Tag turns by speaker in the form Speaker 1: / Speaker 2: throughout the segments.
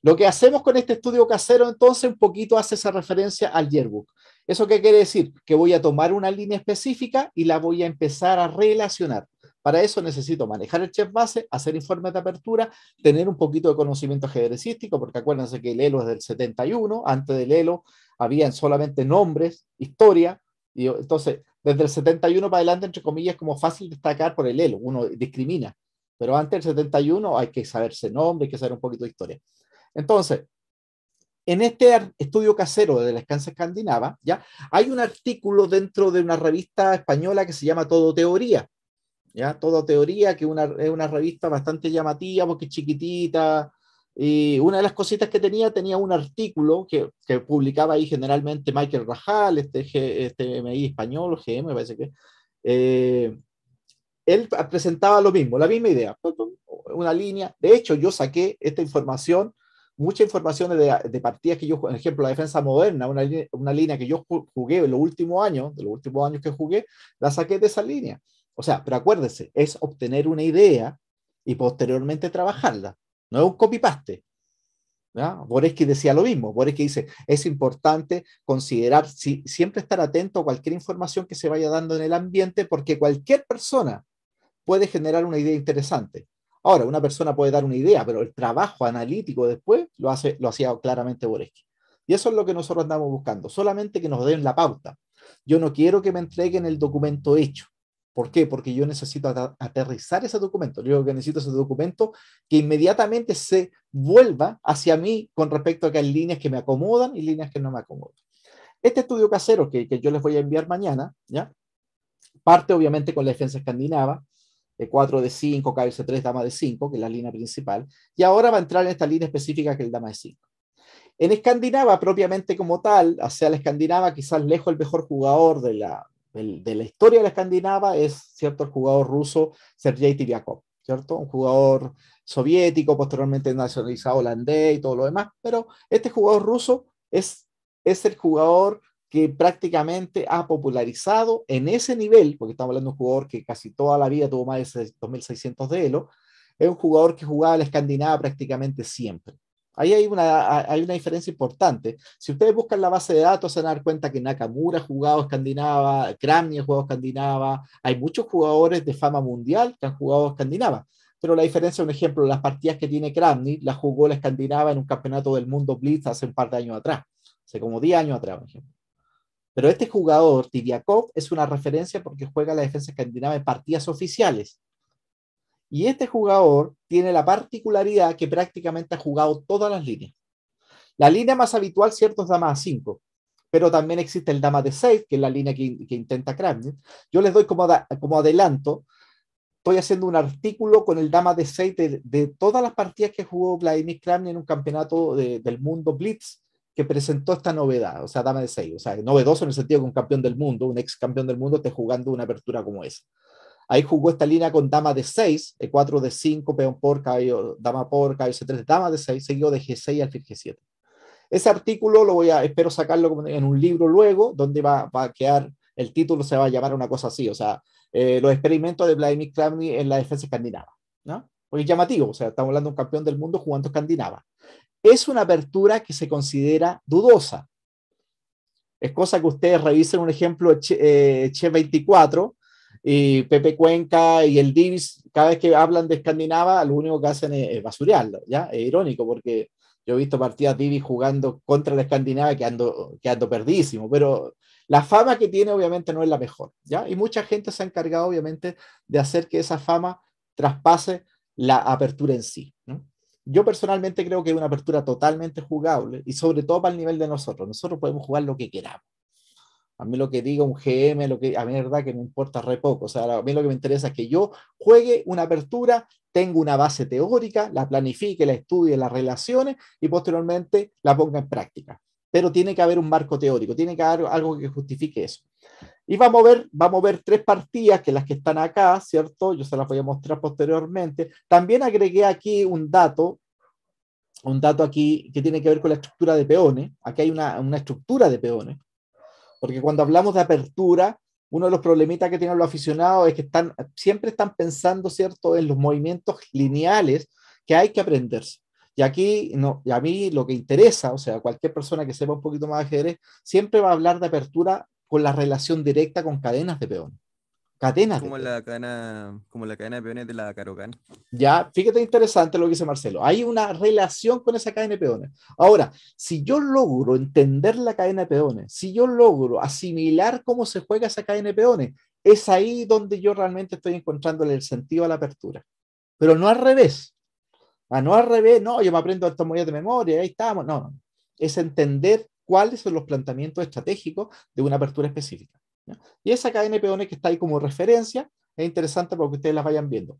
Speaker 1: Lo que hacemos con este estudio casero, entonces, un poquito hace esa referencia al yearbook. ¿Eso qué quiere decir? Que voy a tomar una línea específica y la voy a empezar a relacionar. Para eso necesito manejar el chef base, hacer informes de apertura, tener un poquito de conocimiento ajedrecístico, porque acuérdense que el ELO es del 71, antes del ELO habían solamente nombres, historia, y entonces desde el 71 para adelante, entre comillas, como fácil destacar por el ELO, uno discrimina, pero antes del 71 hay que saberse nombre, hay que saber un poquito de historia. Entonces, en este estudio casero de la escansa escandinava, ¿ya? hay un artículo dentro de una revista española que se llama Todo Teoría. ¿ya? Todo Teoría, que una, es una revista bastante llamativa porque es chiquitita. Y una de las cositas que tenía, tenía un artículo que, que publicaba ahí generalmente Michael Rajal, este, este MI español, GM, parece que. Eh, él presentaba lo mismo, la misma idea, una línea. De hecho, yo saqué esta información mucha información de, partidas que yo, por ejemplo, la defensa moderna, una, una línea que yo jugué en los últimos años, de los últimos años que jugué, la saqué de esa línea. O sea, pero acuérdese, es obtener una idea y posteriormente trabajarla. No es un copy-paste. que decía lo mismo. Boreski dice, es importante considerar, si, siempre estar atento a cualquier información que se vaya dando en el ambiente, porque cualquier persona puede generar una idea interesante. Ahora, una persona puede dar una idea, pero el trabajo analítico después lo, hace, lo hacía claramente Borecki. Y eso es lo que nosotros andamos buscando, solamente que nos den la pauta. Yo no quiero que me entreguen el documento hecho. ¿Por qué? Porque yo necesito aterrizar ese documento. Yo que necesito ese documento que inmediatamente se vuelva hacia mí con respecto a que hay líneas que me acomodan y líneas que no me acomodan. Este estudio casero que, que yo les voy a enviar mañana, ¿ya? parte obviamente con la defensa escandinava, de 4 de 5, ks 3, dama de 5, que es la línea principal, y ahora va a entrar en esta línea específica que es el dama de 5. En escandinava, propiamente como tal, hacia la escandinava quizás lejos el mejor jugador de la, de, la historia de la escandinava es, ¿cierto?, el jugador ruso Sergei Tiviakov, ¿cierto? Un jugador soviético, posteriormente nacionalizado holandés y todo lo demás, pero este jugador ruso es, es el jugador que prácticamente ha popularizado en ese nivel, porque estamos hablando de un jugador que casi toda la vida tuvo más de 2.600 de Elo, es un jugador que jugaba la escandinava prácticamente siempre. Ahí hay una, hay una diferencia importante. Si ustedes buscan la base de datos, se van a dar cuenta que Nakamura ha jugado escandinava, Kramny ha jugado escandinava, hay muchos jugadores de fama mundial que han jugado escandinava. Pero la diferencia, un ejemplo, las partidas que tiene Kramny las jugó la escandinava en un campeonato del mundo Blitz hace un par de años atrás, hace como 10 años atrás, por ejemplo. Pero este jugador, Tibiakov, es una referencia porque juega la defensa escandinava en partidas oficiales. Y este jugador tiene la particularidad que prácticamente ha jugado todas las líneas. La línea más habitual, cierto, es dama a 5, pero también existe el dama de 6, que es la línea que, intenta Kramnik. Yo les doy como, como adelanto, estoy haciendo un artículo con el dama de 6 de, todas las partidas que jugó Vladimir Kramnik en un campeonato del mundo Blitz que presentó esta novedad, o sea, dama de seis, o sea, novedoso en el sentido que un campeón del mundo, un ex campeón del mundo, esté jugando una apertura como esa. Ahí jugó esta línea con dama de 6, E4 eh, de 5, peón por, caballo, dama por, caballo C3, dama de 6, seguido de G6 al fin G7. Ese artículo lo voy a, espero sacarlo en un libro luego, donde va, a quedar, el título se va a llamar una cosa así, o sea, eh, los experimentos de Vladimir Kramny en la defensa escandinava, ¿no? es llamativo, o sea, estamos hablando de un campeón del mundo jugando escandinava es una apertura que se considera dudosa. Es cosa que ustedes revisen un ejemplo Che, 24 eh, y Pepe Cuenca y el Divis, cada vez que hablan de Escandinava, lo único que hacen es, ¿ya? Es irónico porque yo he visto partidas Divis jugando contra la Escandinava que ando perdísimo, pero la fama que tiene obviamente no es la mejor, ¿ya? Y mucha gente se ha encargado obviamente de hacer que esa fama traspase la apertura en sí. Yo personalmente creo que es una apertura totalmente jugable y sobre todo para el nivel de nosotros. Nosotros podemos jugar lo que queramos. A mí lo que diga un GM, lo que, a mí la verdad que me importa re poco. O sea, a mí lo que me interesa es que yo juegue una apertura, tenga una base teórica, la planifique, la estudie, las relaciones y posteriormente la ponga en práctica. Pero tiene que haber un marco teórico, tiene que haber algo que justifique eso. Y vamos a, ver, vamos a ver tres partidas, que las que están acá, ¿cierto? Yo se las voy a mostrar posteriormente. También agregué aquí un dato, un dato aquí que tiene que ver con la estructura de peones. Aquí hay una, estructura de peones. Porque cuando hablamos de apertura, uno de los problemitas que tienen los aficionados es que están, siempre están pensando, ¿cierto?, en los movimientos lineales que hay que aprenderse. Y aquí no, a mí lo que interesa, o sea, cualquier persona que sepa un poquito más de ajedrez, siempre va a hablar de apertura con la relación directa con cadenas de peones. Cadenas. Como, la cadena, como la cadena de peones de la Carocan. Ya, fíjate interesante lo que dice Marcelo. Hay una relación con esa cadena de peones. Ahora, si yo logro entender la cadena de peones, si yo logro asimilar cómo se juega esa cadena de peones, es ahí donde yo realmente estoy encontrando el sentido a la apertura. Pero no al revés. Ah, no al revés, no, yo me aprendo estos movimientos de memoria, ahí estamos. No, no. Es entender cuáles son los planteamientos estratégicos de una apertura específica. Y esa cadena de que está ahí como referencia es interesante para que ustedes las vayan viendo.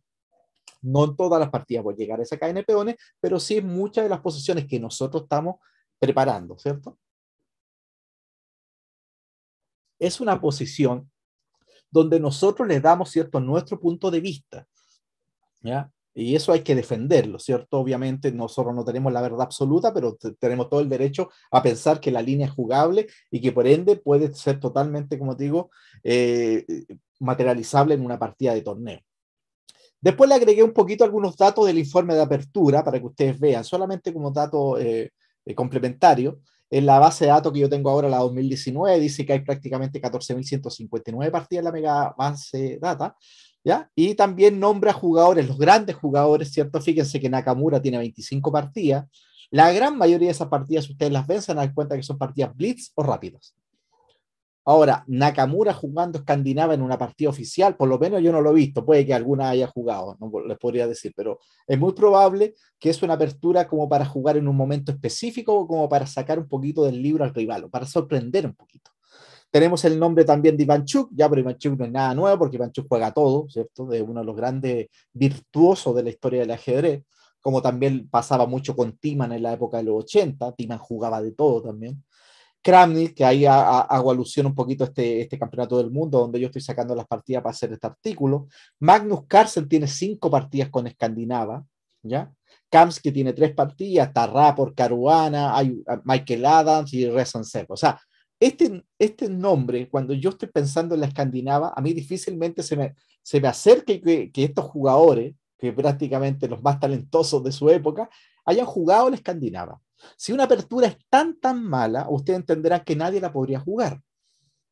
Speaker 1: No en todas las partidas a llegar a esa cadena de pero sí en muchas de las posiciones que nosotros estamos preparando, ¿cierto? Es una posición donde nosotros le damos, ¿cierto?, nuestro punto de vista. ¿ya? Y eso hay que defenderlo, ¿cierto? Obviamente nosotros no tenemos la verdad absoluta, pero tenemos todo el derecho a pensar que la línea es jugable y que por ende puede ser totalmente, como digo, eh, materializable en una partida de torneo. Después le agregué un poquito algunos datos del informe de apertura para que ustedes vean, solamente como dato eh, eh complementario. En la base de datos que yo tengo ahora, la 2019, dice que hay prácticamente 14.159 partidas en la mega base data, y también nombra jugadores, los grandes jugadores, ¿cierto? Fíjense que Nakamura tiene 25 partidas. La gran mayoría de esas partidas, ustedes las ven, se dan cuenta que son partidas blitz o rápidos Ahora, Nakamura jugando Escandinava en una partida oficial, por lo menos yo no lo he visto, puede que alguna haya jugado, no les podría decir, pero es muy probable que es una apertura como para jugar en un momento específico o como para sacar un poquito del libro al rival, o para sorprender un poquito. Tenemos el nombre también de Ivanchuk, ya, pero Ivanchuk no es nada nuevo porque Ivanchuk juega todo, ¿cierto? de uno de los grandes virtuosos de la historia del ajedrez, como también pasaba mucho con Timan en la época de los 80, Timan jugaba de todo también. Kramnik, que ahí hago alusión un poquito a este, este campeonato del mundo, donde yo estoy sacando las partidas para hacer este artículo. Magnus Carlsen tiene cinco partidas con Escandinava, ¿ya? Kamsky tiene tres partidas, por Caruana, hay ah, Michael Adams y Rezan O sea, este, este nombre, cuando yo estoy pensando en la escandinava, a mí difícilmente se me, se me acerque que, estos jugadores, que prácticamente los más talentosos de su época, hayan jugado la escandinava. Si una apertura es tan, tan mala, usted entenderá que nadie la podría jugar.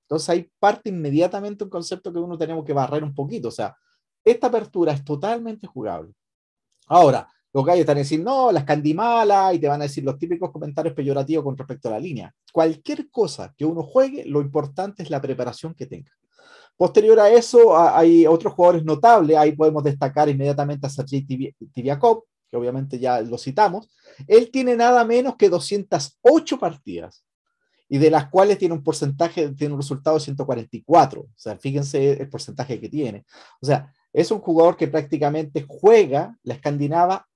Speaker 1: Entonces ahí parte inmediatamente un concepto que uno tenemos que barrer un poquito. O sea, esta apertura es totalmente jugable. Ahora, los gallos están a decir, no, las candimala y te van a decir los típicos comentarios peyorativos con respecto a la línea. Cualquier cosa que uno juegue, lo importante es la preparación que tenga. Posterior a eso, hay otros jugadores notables, ahí podemos destacar inmediatamente a Sergei Tiviacop que obviamente ya lo citamos. Él tiene nada menos que 208 partidas y de las cuales tiene un porcentaje, tiene un resultado de 144. O sea, fíjense el porcentaje que tiene. O sea, es un jugador que prácticamente juega la escandinava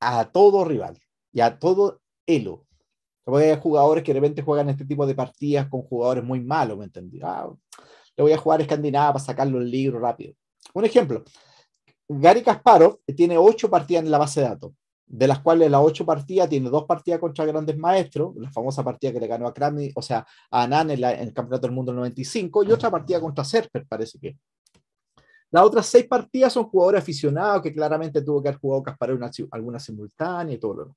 Speaker 1: a todo rival y a todo elo. hay jugadores que de repente juegan este tipo de partidas con jugadores muy malos, ¿me entendí? Ah, le voy a jugar a Escandinava para sacarlo en libro rápido. Un ejemplo, Gary Kasparov tiene ocho partidas en la base de datos, de las cuales las ocho partidas tiene dos partidas contra grandes maestros, la famosa partida que le ganó a Kramnik o sea, a Anand en, el Campeonato del Mundo el 95, y otra partida contra Serper, parece que, las otras seis partidas son jugadores aficionados que claramente tuvo que haber jugado Kasparov una, alguna simultánea y todo lo demás.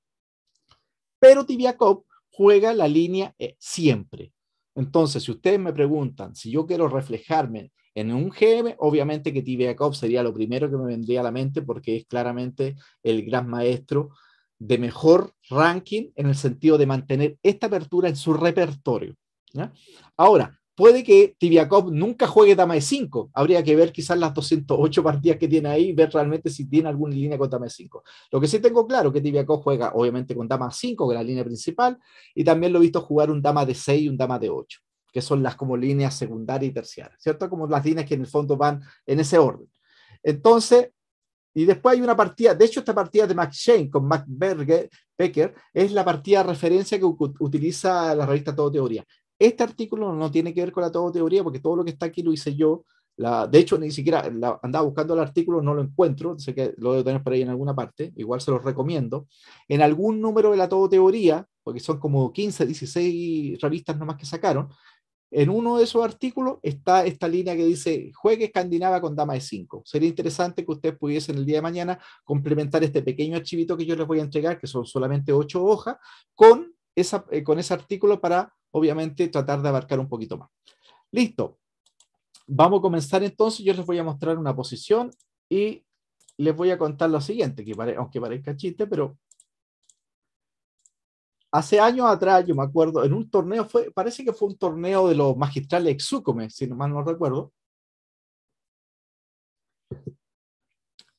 Speaker 1: Pero Tibiakov juega la línea eh, siempre. Entonces, si ustedes me preguntan si yo quiero reflejarme en un GM, obviamente que Tibiakov sería lo primero que me vendría a la mente porque es claramente el gran maestro de mejor ranking en el sentido de mantener esta apertura en su repertorio. Ahora, Puede que Tibiakov nunca juegue dama de 5. Habría que ver quizás las 208 partidas que tiene ahí, ver realmente si tiene alguna línea con dama de 5. Lo que sí tengo claro es que Tibiakov juega obviamente con dama 5, que es la línea principal, y también lo he visto jugar un dama de 6 y un dama de 8, que son las como líneas secundarias y terciaria, ¿cierto? Como las líneas que en el fondo van en ese orden. Entonces, y después hay una partida, de hecho esta partida de Max Shane con Max Becker es la partida de referencia que utiliza la revista Todo Teoría. Este artículo no tiene que ver con la todo teoría porque todo lo que está aquí lo hice yo. La, de hecho, ni siquiera andaba buscando el artículo, no lo encuentro, sé que lo debo tener por ahí en alguna parte, igual se los recomiendo. En algún número de la Todo Teoría, porque son como 15, 16 revistas nomás que sacaron, en uno de esos artículos está esta línea que dice, juegue escandinava con dama de 5. Sería interesante que ustedes pudiesen el día de mañana complementar este pequeño archivito que yo les voy a entregar, que son solamente 8 hojas, con eh, con ese artículo para, obviamente, tratar de abarcar un poquito más. Listo. Vamos a comenzar entonces. Yo les voy a mostrar una posición y les voy a contar lo siguiente, que aunque parezca chiste, pero hace años atrás, yo me acuerdo, en un torneo, fue, parece que fue un torneo de los magistrales exúcome, si no mal no recuerdo.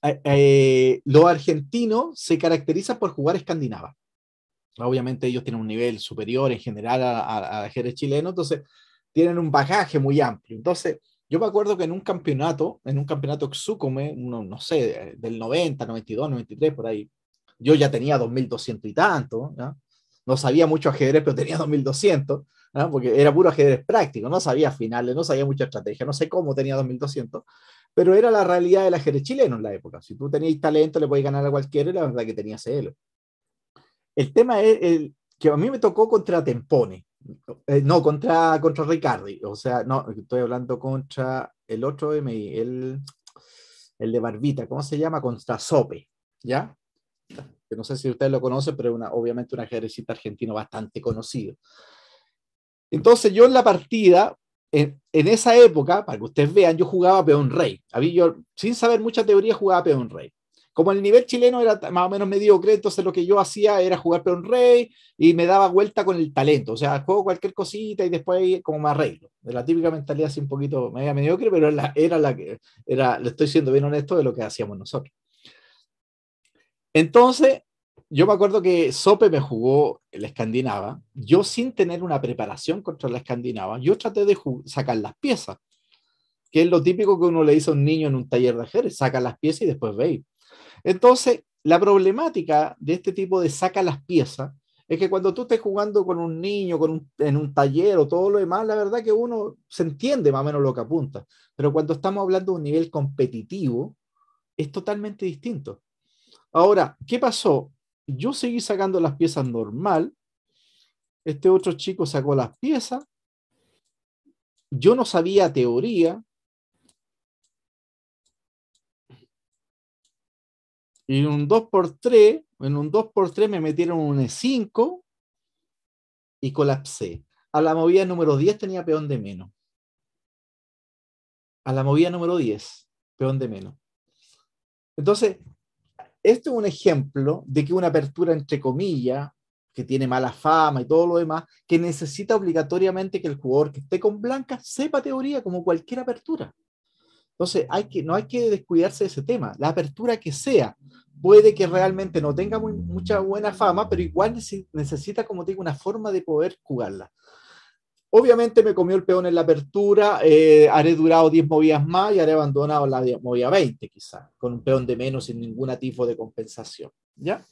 Speaker 1: Eh, eh argentino se caracteriza por jugar escandinava obviamente ellos tienen un nivel superior en general a, ajedrez chileno, entonces tienen un bagaje muy amplio. Entonces, yo me acuerdo que en un campeonato, en un campeonato Xúcome, no sé, del 90, 92, 93, por ahí, yo ya tenía 2200 y tanto, ¿no? sabía mucho ajedrez, pero tenía 2200, porque era puro ajedrez práctico, no sabía finales, no sabía mucha estrategia, no sé cómo tenía 2200, pero era la realidad del ajedrez chileno en la época. Si tú tenías talento, le podías ganar a cualquiera, y la verdad que tenía celo el tema es el, que a mí me tocó contra Tempone, eh, no, contra, contra Ricardi, o sea, no, estoy hablando contra el otro MI, el, el de Barbita, ¿cómo se llama? Contra Sope, ¿ya? Que no sé si ustedes lo conocen, pero una, obviamente un ajedrecista argentino bastante conocido. Entonces yo en la partida, en, esa época, para que ustedes vean, yo jugaba peón rey. Había, sin saber mucha teoría, jugaba peón rey como el nivel chileno era más o menos mediocre, entonces lo que yo hacía era jugar peón rey y me daba vuelta con el talento. O sea, juego cualquier cosita y después como me arreglo. De la típica mentalidad así un poquito media mediocre, pero era la, que era, le estoy siendo bien honesto de lo que hacíamos nosotros. Entonces, yo me acuerdo que Sope me jugó la escandinava. Yo sin tener una preparación contra la escandinava, yo traté de sacar las piezas, que es lo típico que uno le dice a un niño en un taller de ajedrez, saca las piezas y después veis. Entonces, la problemática de este tipo de saca las piezas es que cuando tú estés jugando con un niño, con en un taller o todo lo demás, la verdad que uno se entiende más o menos lo que apunta. Pero cuando estamos hablando de un nivel competitivo, es totalmente distinto. Ahora, ¿qué pasó? Yo seguí sacando las piezas normal. Este otro chico sacó las piezas. Yo no sabía teoría, Y en un 2x3, en un 2x3 me metieron un E5 y colapsé. A la movida número 10 tenía peón de menos. A la movida número 10, peón de menos. Entonces, este es un ejemplo de que una apertura entre comillas, que tiene mala fama y todo lo demás, que necesita obligatoriamente que el jugador que esté con blanca sepa teoría como cualquier apertura. Entonces, hay que, no hay que descuidarse de ese tema. La apertura que sea, puede que realmente no tenga mucha buena fama, pero igual necesita, como digo, una forma de poder jugarla. Obviamente me comió el peón en la apertura, eh, haré durado 10 movidas más y haré abandonado la movida 20 quizás, con un peón de menos sin ningún tipo de compensación. ¿ya?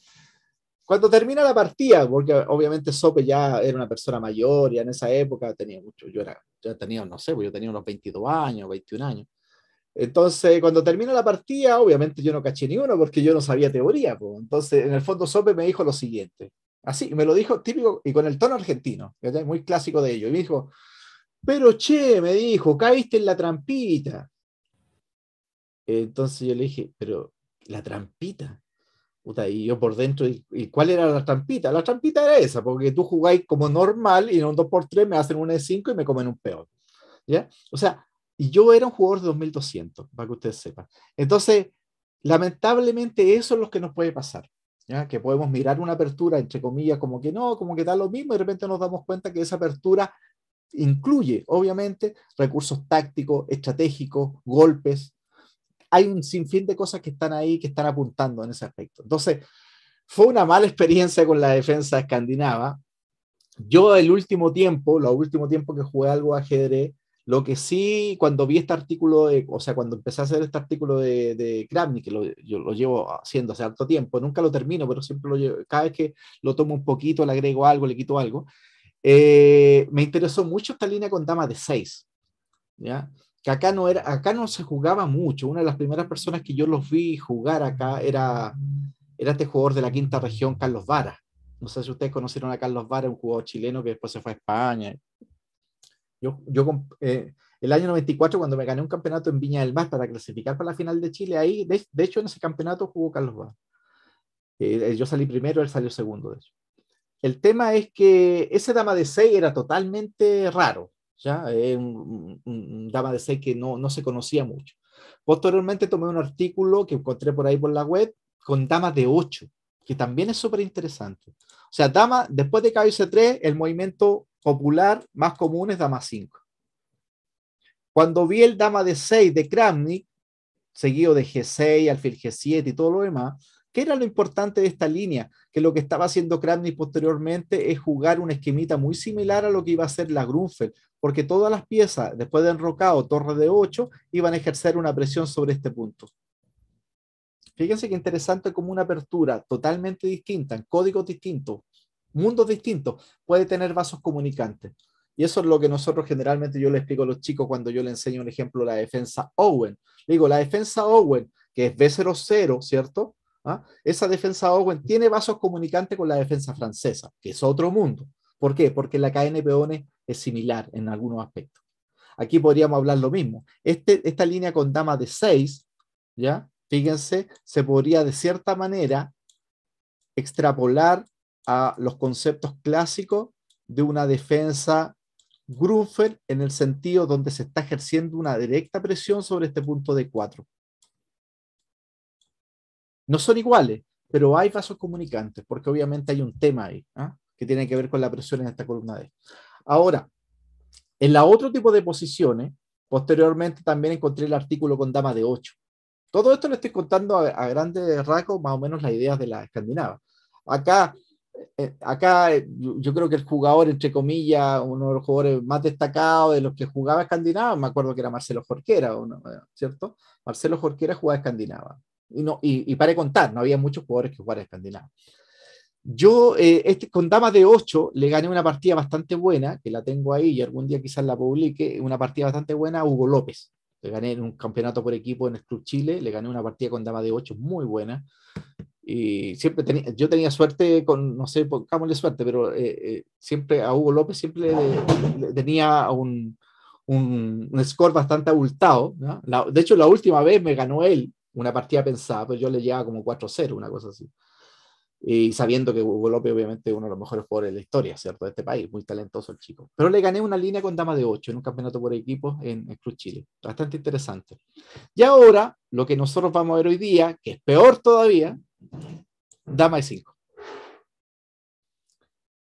Speaker 1: Cuando termina la partida, porque obviamente Sope ya era una persona mayor, y en esa época tenía mucho, yo, era, tenía, no sé, pues yo tenía unos 22 años, 21 años. Entonces, cuando termina la partida, obviamente yo no caché ni uno porque yo no sabía teoría. Entonces, en el fondo, Sope me dijo lo siguiente. Así, me lo dijo típico y con el tono argentino, muy clásico de ello. Y me dijo, pero che, me dijo, caíste en la trampita. Entonces yo le dije, pero la trampita. y yo por dentro, ¿y, cuál era la trampita? La trampita era esa, porque tú jugáis como normal y en un 2x3 me hacen un E5 y me comen un peón. ¿ya? O sea, y yo era un jugador de 2200, para que ustedes sepan. Entonces, lamentablemente eso es lo que nos puede pasar. ¿ya? Que podemos mirar una apertura, entre comillas, como que no, como que da lo mismo, y de repente nos damos cuenta que esa apertura incluye, obviamente, recursos tácticos, estratégicos, golpes. Hay un sinfín de cosas que están ahí, que están apuntando en ese aspecto. Entonces, fue una mala experiencia con la defensa escandinava. Yo el último tiempo, lo último tiempo que jugué algo ajedrez, lo que sí, cuando vi este artículo, o sea, cuando empecé a hacer este artículo de, de que lo, yo lo llevo haciendo hace harto tiempo, nunca lo termino, pero siempre lo llevo, cada vez que lo tomo un poquito, le agrego algo, le quito algo, eh, me interesó mucho esta línea con damas de seis, ¿ya? Que acá no, era, acá no se jugaba mucho. Una de las primeras personas que yo los vi jugar acá era, era este jugador de la quinta región, Carlos Vara. No sé si ustedes conocieron a Carlos Vara, un jugador chileno que después se fue a España, yo, eh, el año 94, cuando me gané un campeonato en Viña del Mar para clasificar para la final de Chile, ahí, de, hecho, en ese campeonato jugó Carlos Vaz. Eh, eh, yo salí primero, él salió segundo, de El tema es que ese dama de 6 era totalmente raro, ¿ya? Eh, un, dama de 6 que no, se conocía mucho. Posteriormente tomé un artículo que encontré por ahí por la web con damas de 8, que también es súper interesante. O sea, dama, después de ese 3 el movimiento popular más común es dama 5. Cuando vi el dama de 6 de Kramnik, seguido de G6, alfil G7 y todo lo demás, ¿qué era lo importante de esta línea? Que lo que estaba haciendo Kramnik posteriormente es jugar una esquemita muy similar a lo que iba a hacer la Grunfeld, porque todas las piezas, después de enrocado, torre de 8, iban a ejercer una presión sobre este punto. Fíjense qué interesante como una apertura totalmente distinta, en códigos distintos, mundos distintos, puede tener vasos comunicantes. Y eso es lo que nosotros generalmente yo le explico a los chicos cuando yo le enseño, un ejemplo, la defensa Owen. digo, la defensa Owen, que es B00, ¿cierto? ¿Ah? Esa defensa Owen tiene vasos comunicantes con la defensa francesa, que es otro mundo. ¿Por qué? Porque la cadena de es similar en algunos aspectos. Aquí podríamos hablar lo mismo. Este, esta línea con dama de 6, ¿ya? Fíjense, se podría de cierta manera extrapolar a los conceptos clásicos de una defensa Gruffer en el sentido donde se está ejerciendo una directa presión sobre este punto de 4. No son iguales, pero hay vasos comunicantes, porque obviamente hay un tema ahí ¿ah? que tiene que ver con la presión en esta columna D. Ahora, en la otro tipo de posiciones, posteriormente también encontré el artículo con dama de 8. Todo esto lo estoy contando a, a grandes rasgos, más o menos las ideas de la escandinava. Acá eh, acá eh, yo creo que el jugador, entre comillas, uno de los jugadores más destacados de los que jugaba Escandinava, me acuerdo que era Marcelo Jorquera, eh, ¿cierto? Marcelo Jorquera jugaba Escandinava. Y, no, y, para contar, no había muchos jugadores que jugaran Escandinava. Yo este, con damas de 8 le gané una partida bastante buena, que la tengo ahí y algún día quizás la publique, una partida bastante buena a Hugo López. Le gané en un campeonato por equipo en el Club Chile, le gané una partida con damas de 8 muy buena y siempre tenía, yo tenía suerte con, no sé, pongámosle suerte, pero eh, eh, siempre a Hugo López siempre tenía un, un, score bastante abultado. de hecho, la última vez me ganó él una partida pensada, pero pues yo le llevaba como 4-0, una cosa así. Y sabiendo que Hugo López obviamente es uno de los mejores jugadores de la historia, ¿cierto? De este país, muy talentoso el chico. Pero le gané una línea con dama de 8 en un campeonato por equipos en, en Cruz Chile. Bastante interesante. Y ahora, lo que nosotros vamos a ver hoy día, que es peor todavía, Dama de 5.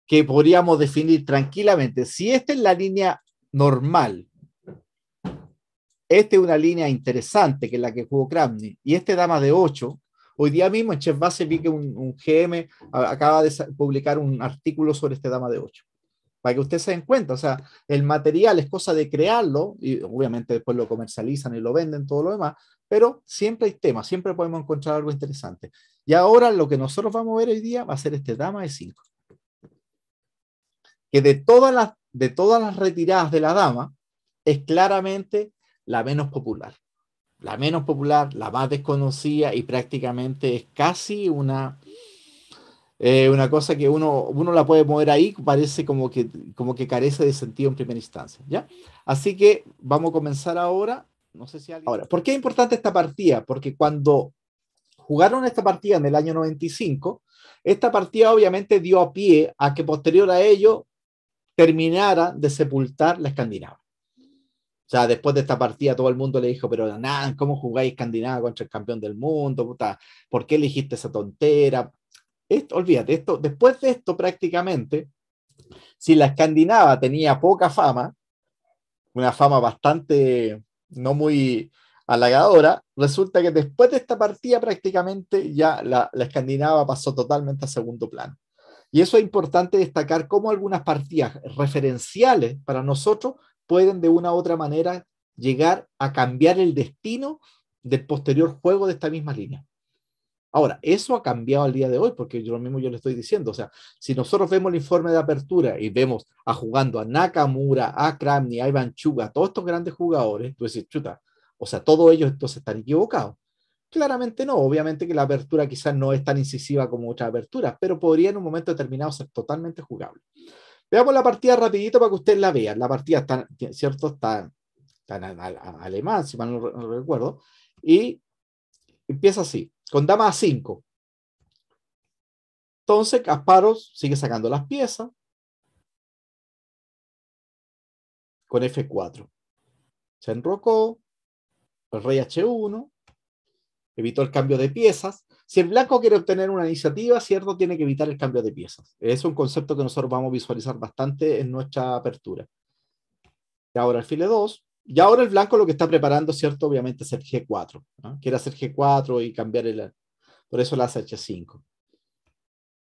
Speaker 1: Que podríamos definir tranquilamente. Si esta es la línea normal, esta es una línea interesante que es la que jugó Kramnik y este Dama de 8, hoy día mismo en Chef vi que un, GM acaba de publicar un artículo sobre este Dama de 8 para que usted se den cuenta. O sea, el material es cosa de crearlo y obviamente después lo comercializan y lo venden, todo lo demás, pero siempre hay temas, siempre podemos encontrar algo interesante. Y ahora lo que nosotros vamos a ver hoy día va a ser este dama de 5. Que de todas, las, de todas las retiradas de la dama es claramente la menos popular. La menos popular, la más desconocida y prácticamente es casi una eh, una cosa que uno, uno la puede mover ahí, parece como que, como que carece de sentido en primera instancia, ¿ya? Así que vamos a comenzar ahora. No sé si alguien... Ahora, ¿por qué es importante esta partida? Porque cuando jugaron esta partida en el año 95, esta partida obviamente dio a pie a que posterior a ello terminara de sepultar la Escandinava. O sea, después de esta partida todo el mundo le dijo, pero nada, ¿cómo jugáis Escandinava contra el campeón del mundo? Puta, ¿Por qué elegiste esa tontera? olvídate, esto, después de esto prácticamente, si la escandinava tenía poca fama, una fama bastante no muy halagadora, resulta que después de esta partida prácticamente ya la, la escandinava pasó totalmente a segundo plano. Y eso es importante destacar cómo algunas partidas referenciales para nosotros pueden de una u otra manera llegar a cambiar el destino del posterior juego de esta misma línea. Ahora, eso ha cambiado al día de hoy, porque yo lo mismo yo le estoy diciendo. O sea, si nosotros vemos el informe de apertura y vemos a jugando a Nakamura, a Kramny, a Ivanchuga, a todos estos grandes jugadores, tú dices, chuta, o sea, todos ellos entonces están equivocados. Claramente no, obviamente que la apertura quizás no es tan incisiva como otras aperturas, pero podría en un momento determinado ser totalmente jugable. Veamos la partida rapidito para que ustedes la vean, La partida está, ¿cierto? Está, está alemán, si mal no recuerdo, y empieza así con dama a 5. Entonces, Casparos sigue sacando las piezas con F4. Se enrocó, el rey H1, evitó el cambio de piezas. Si el blanco quiere obtener una iniciativa, ¿cierto? Tiene que evitar el cambio de piezas. Es un concepto que nosotros vamos a visualizar bastante en nuestra apertura. Y ahora file 2 y ahora el blanco lo que está preparando, ¿cierto? Obviamente es el G4. Quiere hacer G4 y cambiar el... Por eso la hace H5.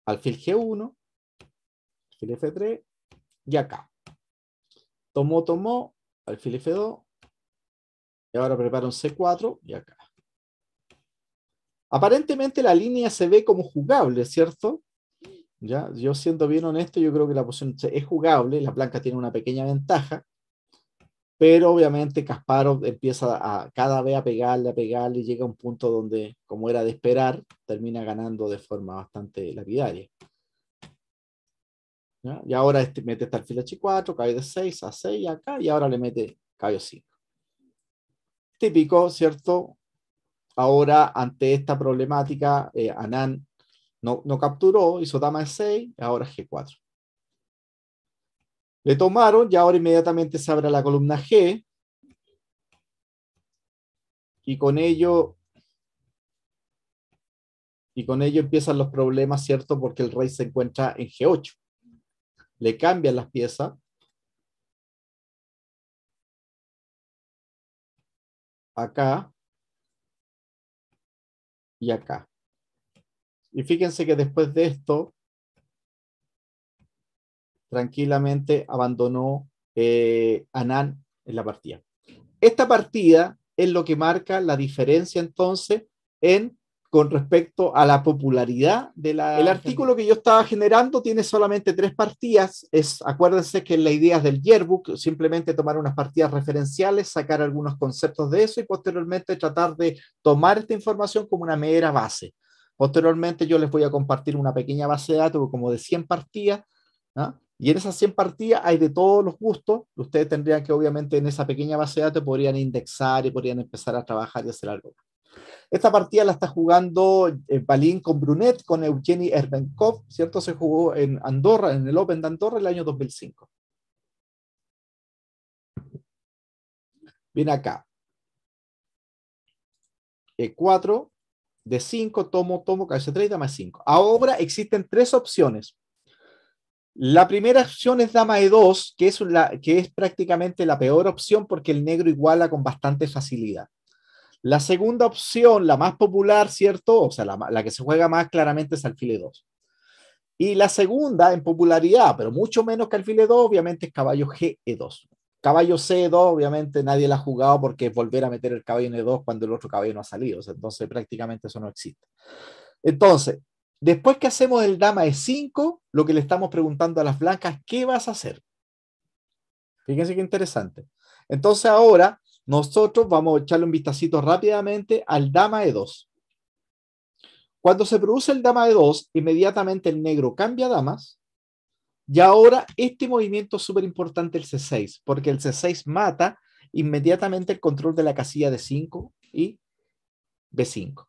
Speaker 1: Alfil G1, alfil F3 y acá. Tomó, tomó, alfil F2. Y ahora prepara un C4 y acá. Aparentemente la línea se ve como jugable, ¿cierto? ¿Ya? Yo siendo bien honesto, yo creo que la posición es jugable, la blanca tiene una pequeña ventaja, pero obviamente Casparo empieza a cada vez a pegarle, a pegarle, y llega a un punto donde, como era de esperar, termina ganando de forma bastante lapidaria. ¿Ya? Y ahora este, mete esta fila H4, cae de 6 a 6 acá, y ahora le mete caballo 5. Típico, ¿cierto? Ahora, ante esta problemática, eh, Anán no, no capturó, hizo dama de 6, ahora G4. Le tomaron y ahora inmediatamente se abre la columna G. Y con ello y con ello empiezan los problemas, ¿cierto? Porque el rey se encuentra en G8. Le cambian las piezas. Acá. Y acá. Y fíjense que después de esto, tranquilamente abandonó eh, Anán en la partida. Esta partida es lo que marca la diferencia entonces en con respecto a la popularidad de la. El artículo que yo estaba generando tiene solamente tres partidas. Es, acuérdense que la idea es del yearbook, simplemente tomar unas partidas referenciales, sacar algunos conceptos de eso y posteriormente tratar de tomar esta información como una mera base. Posteriormente yo les voy a compartir una pequeña base de datos como de 100 partidas, ¿ah? Y en esas 100 partidas hay de todos los gustos. Ustedes tendrían que, obviamente, en esa pequeña base de datos podrían indexar y podrían empezar a trabajar y hacer algo. Esta partida la está jugando eh, Balín con Brunet, con Eugeni Erbenkov, ¿cierto? Se jugó en Andorra, en el Open de Andorra, el año 2005. Viene acá. E4, D5, tomo, tomo, cabeza 3, dama 5. Ahora existen tres opciones la primera opción es dama E2, que es, que es prácticamente la peor opción porque el negro iguala con bastante facilidad. La segunda opción, la más popular, ¿cierto? O sea, la, que se juega más claramente es alfil E2. Y la segunda en popularidad, pero mucho menos que alfil E2, obviamente es caballo G E2. Caballo C2, e obviamente nadie la ha jugado porque es volver a meter el caballo en E2 cuando el otro caballo no ha salido. O sea, entonces prácticamente eso no existe. Entonces, Después que hacemos el dama de 5 lo que le estamos preguntando a las blancas, ¿qué vas a hacer? Fíjense qué interesante. Entonces ahora nosotros vamos a echarle un vistacito rápidamente al dama de 2 Cuando se produce el dama de 2 inmediatamente el negro cambia damas. Y ahora este movimiento es súper importante, el c6, porque el c6 mata inmediatamente el control de la casilla de 5 y b5.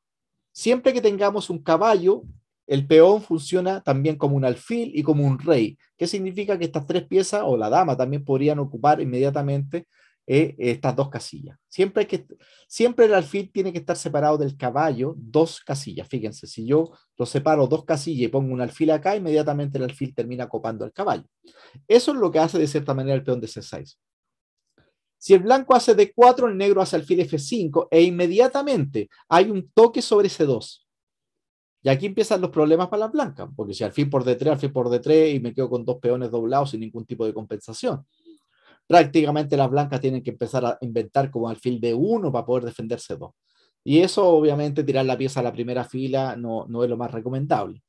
Speaker 1: Siempre que tengamos un caballo el peón funciona también como un alfil y como un rey, que significa que estas tres piezas o la dama también podrían ocupar inmediatamente eh, estas dos casillas. Siempre, que, siempre el alfil tiene que estar separado del caballo dos casillas. Fíjense, si yo lo separo dos casillas y pongo un alfil acá, inmediatamente el alfil termina copando al caballo. Eso es lo que hace de cierta manera el peón de C6. Si el blanco hace D4, el negro hace alfil F5 e inmediatamente hay un toque sobre C2. Y aquí empiezan los problemas para las blancas, porque si al fin por D3, al fin por D3 y me quedo con dos peones doblados sin ningún tipo de compensación. Prácticamente las blancas tienen que empezar a inventar como alfil de uno para poder defenderse dos. Y eso obviamente tirar la pieza a la primera fila no, es lo más recomendable.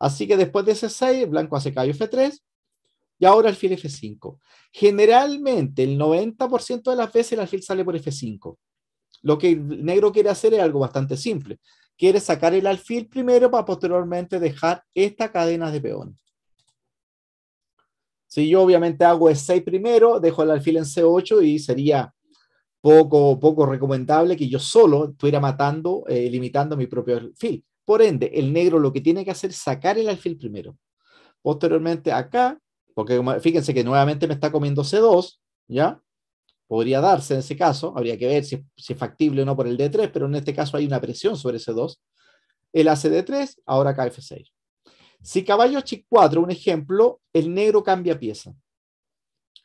Speaker 1: Así que después de ese 6, blanco hace caballo F3 y ahora alfil F5. Generalmente el 90% de las veces el alfil sale por F5. Lo que el negro quiere hacer es algo bastante simple quiere sacar el alfil primero para posteriormente dejar esta cadena de peones. Si yo obviamente hago E6 primero, dejo el alfil en C8 y sería poco, poco recomendable que yo solo estuviera matando, eh, limitando mi propio alfil. Por ende, el negro lo que tiene que hacer es sacar el alfil primero. Posteriormente acá, porque fíjense que nuevamente me está comiendo C2, ¿ya? Podría darse en ese caso, habría que ver si, es factible o no por el D3, pero en este caso hay una presión sobre ese 2. El hace D3, ahora cae F6. Si caballo H4, un ejemplo, el negro cambia pieza.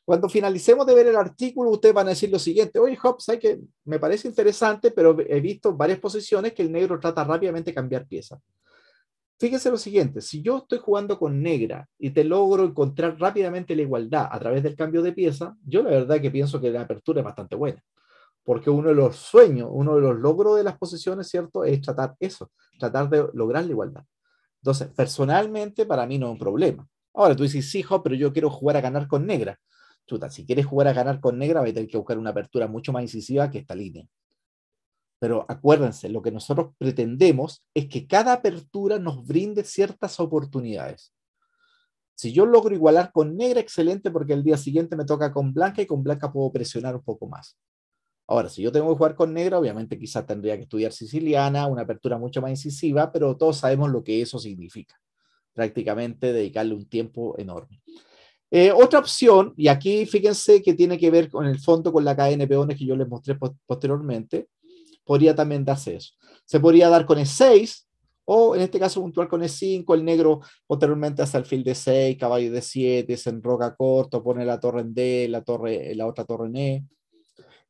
Speaker 1: Cuando finalicemos de ver el artículo, ustedes van a decir lo siguiente, oye Hop, hay que me parece interesante, pero he visto varias posiciones que el negro trata rápidamente cambiar pieza. Fíjese lo siguiente, si yo estoy jugando con negra y te logro encontrar rápidamente la igualdad a través del cambio de pieza, yo la verdad que pienso que la apertura es bastante buena, porque uno de los sueños, uno de los logros de las posiciones, ¿cierto? Es tratar eso, tratar de lograr la igualdad. Entonces, personalmente para mí no es un problema. Ahora tú dices, hijo, pero yo quiero jugar a ganar con negra. Chuta, si quieres jugar a ganar con negra, vas a tener que buscar una apertura mucho más incisiva que esta línea. Pero acuérdense, lo que nosotros pretendemos es que cada apertura nos brinde ciertas oportunidades. Si yo logro igualar con negra, excelente, porque el día siguiente me toca con blanca y con blanca puedo presionar un poco más. Ahora, si yo tengo que jugar con negra, obviamente quizás tendría que estudiar siciliana, una apertura mucho más incisiva, pero todos sabemos lo que eso significa. Prácticamente dedicarle un tiempo enorme. Eh, otra opción, y aquí fíjense que tiene que ver con el fondo, con la cadena de peones que yo les mostré posteriormente, podría también darse eso. Se podría dar con E6 o en este caso puntual con E5, el negro posteriormente hace alfil de 6, caballo de 7, se enroca corto, pone la torre en D, la, torre, la otra torre en E.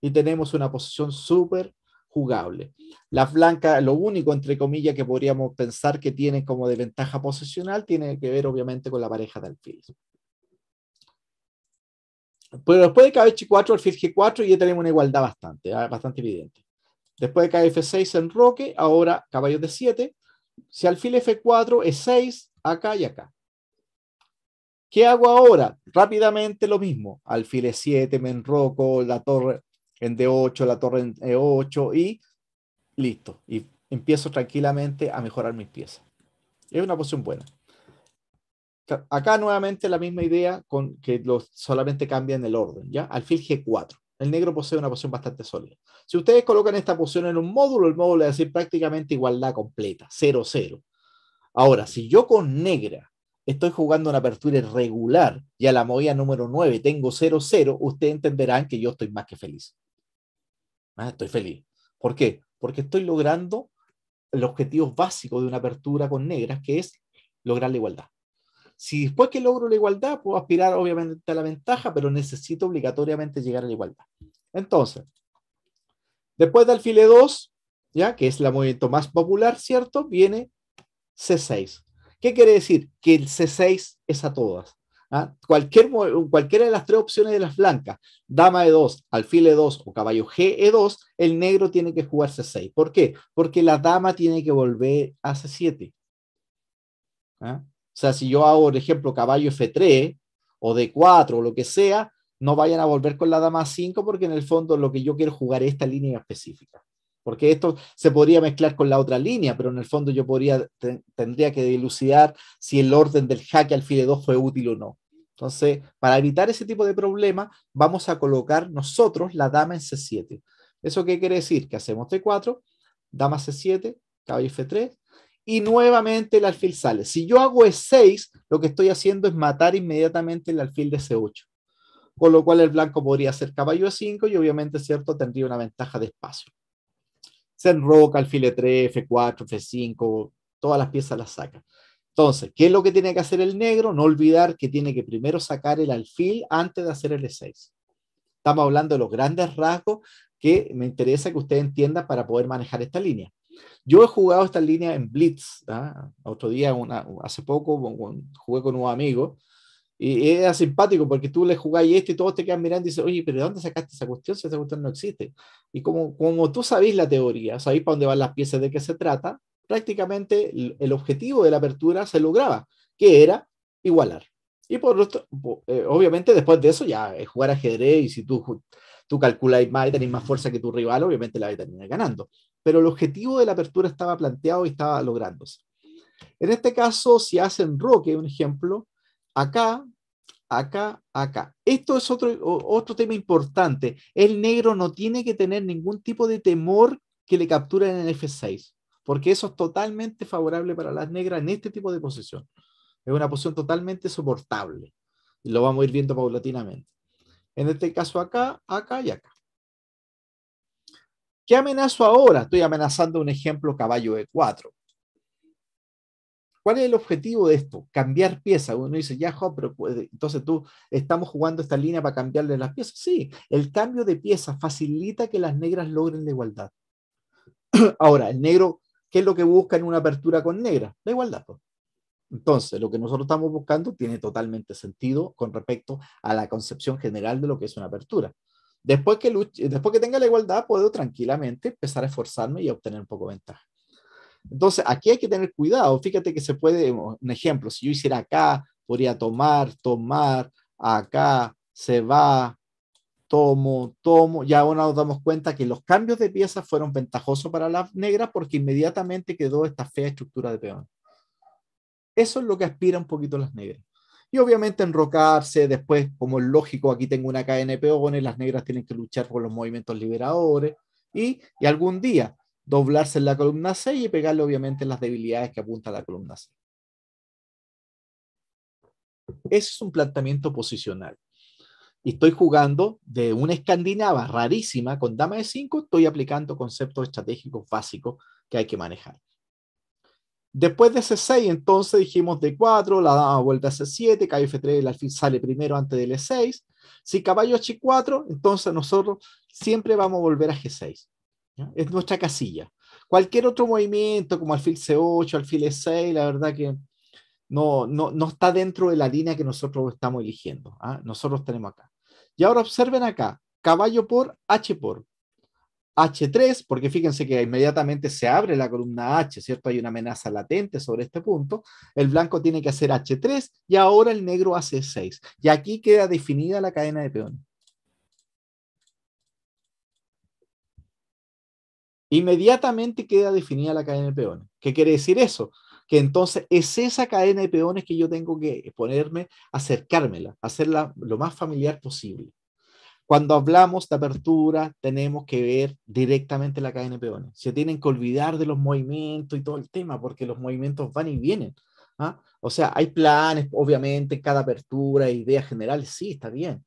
Speaker 1: Y tenemos una posición súper jugable. la blanca, lo único, entre comillas, que podríamos pensar que tiene como de ventaja posicional, tiene que ver obviamente con la pareja de alfil. Pero después de cabeza 4 alfil G4 ya tenemos una igualdad bastante, ah, bastante evidente. Después de cae F6 en roque, ahora caballo de 7. Si alfil F4 es 6, acá y acá. ¿Qué hago ahora? Rápidamente lo mismo. Alfil E7, me enroco, la torre en D8, la torre en E8 y listo. Y empiezo tranquilamente a mejorar mis piezas. Es una posición buena. Acá nuevamente la misma idea con que los, solamente cambian el orden, Alfil G4 el negro posee una posición bastante sólida. Si ustedes colocan esta posición en un módulo, el módulo va a decir prácticamente igualdad completa, 0-0. Ahora, si yo con negra estoy jugando una apertura irregular y a la movida número 9 tengo 0-0, ustedes entenderán que yo estoy más que feliz. Ah, estoy feliz. ¿Por qué? Porque estoy logrando el objetivo básico de una apertura con negras, que es lograr la igualdad. Si después que logro la igualdad, puedo aspirar obviamente a la ventaja, pero necesito obligatoriamente llegar a la igualdad. Entonces, después de alfil E2, ya que es el movimiento más popular, ¿cierto? Viene C6. ¿Qué quiere decir? Que el C6 es a todas. ¿ah? Cualquier, cualquiera de las tres opciones de las blancas, dama E2, alfil E2 o caballo G E2, el negro tiene que jugar C6. ¿Por qué? Porque la dama tiene que volver a C7. ¿Ah? O sea, si yo hago, por ejemplo, caballo F3 o D4 o lo que sea, no vayan a volver con la dama 5 porque en el fondo lo que yo quiero jugar es esta línea específica. Porque esto se podría mezclar con la otra línea, pero en el fondo yo podría, tendría que dilucidar si el orden del jaque file 2 fue útil o no. Entonces, para evitar ese tipo de problema, vamos a colocar nosotros la dama en C7. ¿Eso qué quiere decir? Que hacemos d 4 dama C7, caballo F3, y nuevamente el alfil sale. Si yo hago E6, lo que estoy haciendo es matar inmediatamente el alfil de e C8. Con lo cual el blanco podría hacer caballo E5 y obviamente, cierto, tendría una ventaja de espacio. Se enroca alfil E3, F4, F5, todas las piezas las saca. Entonces, ¿qué es lo que tiene que hacer el negro? No olvidar que tiene que primero sacar el alfil antes de hacer el E6. Estamos hablando de los grandes rasgos que me interesa que usted entienda para poder manejar esta línea. Yo he jugado esta línea en Blitz. ¿ah? Otro día, hace poco, jugué con un amigo y era simpático porque tú le jugáis y esto y todos te quedan mirando y dices, oye, pero ¿de dónde sacaste esa cuestión si esa cuestión no existe? Y como, tú sabés la teoría, sabéis para dónde van las piezas, de qué se trata, prácticamente el, objetivo de la apertura se lograba, que era igualar. Y por otro, eh, obviamente después de eso ya es jugar ajedrez y si tú tú calculáis más y tenéis más fuerza que tu rival, obviamente la vais a terminar ganando. Pero el objetivo de la apertura estaba planteado y estaba lográndose. En este caso, si hacen roque, un ejemplo, acá, acá, acá. Esto es otro, otro tema importante. El negro no tiene que tener ningún tipo de temor que le capturen en el F6, porque eso es totalmente favorable para las negras en este tipo de posición. Es una posición totalmente soportable. Lo vamos a ir viendo paulatinamente. En este caso acá, acá y acá. ¿Qué amenazo ahora? Estoy amenazando un ejemplo caballo de 4. ¿Cuál es el objetivo de esto? Cambiar pieza. Uno dice, ya, pero pues, entonces tú estamos jugando esta línea para cambiarle las piezas. Sí, el cambio de piezas facilita que las negras logren la igualdad. ahora, el negro, ¿qué es lo que busca en una apertura con negra? La igualdad. Entonces, lo que nosotros estamos buscando tiene totalmente sentido con respecto a la concepción general de lo que es una apertura. Después que, después que tenga la igualdad, puedo tranquilamente empezar a esforzarme y obtener un poco de ventaja. Entonces, aquí hay que tener cuidado. Fíjate que se puede, un ejemplo, si yo hiciera acá, podría tomar, tomar, acá, se va, tomo, tomo. Ya ahora nos damos cuenta que los cambios de piezas fueron ventajosos para las negras porque inmediatamente quedó esta fea estructura de peón. Eso es lo que aspira un poquito las negras. Y obviamente enrocarse, después, como es lógico, aquí tengo una KNP de peones, las negras tienen que luchar por los movimientos liberadores y, algún día doblarse en la columna C y pegarle obviamente las debilidades que apunta la columna C. Ese es un planteamiento posicional. Y estoy jugando de una escandinava rarísima con dama de 5, estoy aplicando conceptos estratégicos básicos que hay que manejar. Después de C6, entonces dijimos D4, la damos vuelta a C7, caballo F3, el alfil sale primero antes del E6. Si caballo H4, entonces nosotros siempre vamos a volver a G6. Es nuestra casilla. Cualquier otro movimiento, como alfil C8, alfil E6, la verdad que no, no, está dentro de la línea que nosotros estamos eligiendo. ¿ah? Nosotros tenemos acá. Y ahora observen acá, caballo por, H por. H3, porque fíjense que inmediatamente se abre la columna H, ¿cierto? Hay una amenaza latente sobre este punto. El blanco tiene que hacer H3 y ahora el negro hace 6. Y aquí queda definida la cadena de peones. Inmediatamente queda definida la cadena de peones. ¿Qué quiere decir eso? Que entonces es esa cadena de peones que yo tengo que ponerme, acercármela, hacerla lo más familiar posible. Cuando hablamos de apertura, tenemos que ver directamente la cadena de Se tienen que olvidar de los movimientos y todo el tema, porque los movimientos van y vienen. ¿ah? O sea, hay planes, obviamente, cada apertura, ideas generales, sí, está bien.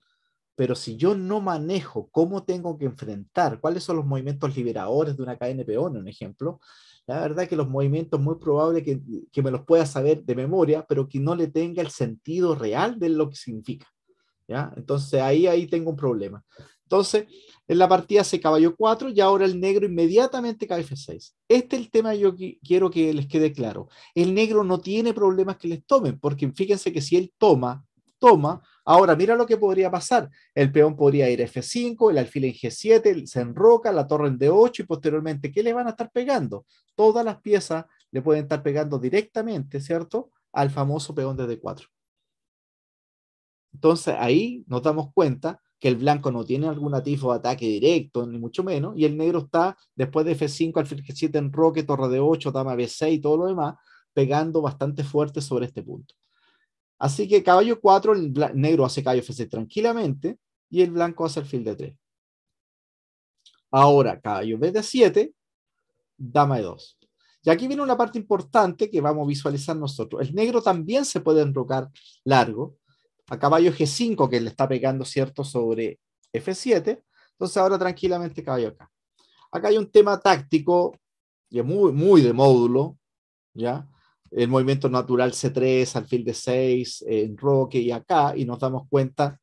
Speaker 1: Pero si yo no manejo cómo tengo que enfrentar, cuáles son los movimientos liberadores de una cadena de un ejemplo, la verdad que los movimientos muy probable que, que me los pueda saber de memoria, pero que no le tenga el sentido real de lo que significa. Entonces ahí, ahí tengo un problema. Entonces, en la partida se caballo 4 y ahora el negro inmediatamente cae F6. Este es el tema que yo quiero que les quede claro. El negro no tiene problemas que les tomen, porque fíjense que si él toma, toma, ahora mira lo que podría pasar. El peón podría ir F5, el alfil en G7, se enroca, la torre en D8 y posteriormente, ¿qué le van a estar pegando? Todas las piezas le pueden estar pegando directamente, ¿cierto? Al famoso peón de D4. Entonces ahí nos damos cuenta que el blanco no tiene algún atifo de ataque directo, ni mucho menos, y el negro está después de F5, alfil G7 en roque, torre de 8, dama B6 y todo lo demás, pegando bastante fuerte sobre este punto. Así que caballo 4, el negro hace caballo F6 tranquilamente y el blanco hace el alfil de 3. Ahora, caballo B de 7, dama de 2. Y aquí viene una parte importante que vamos a visualizar nosotros. El negro también se puede enrocar largo, a caballo G5 que le está pegando, ¿cierto?, sobre F7. Entonces ahora tranquilamente caballo acá. Acá hay un tema táctico, y muy, muy de módulo, ¿ya? El movimiento natural C3, alfil de 6 roque y acá, y nos damos cuenta,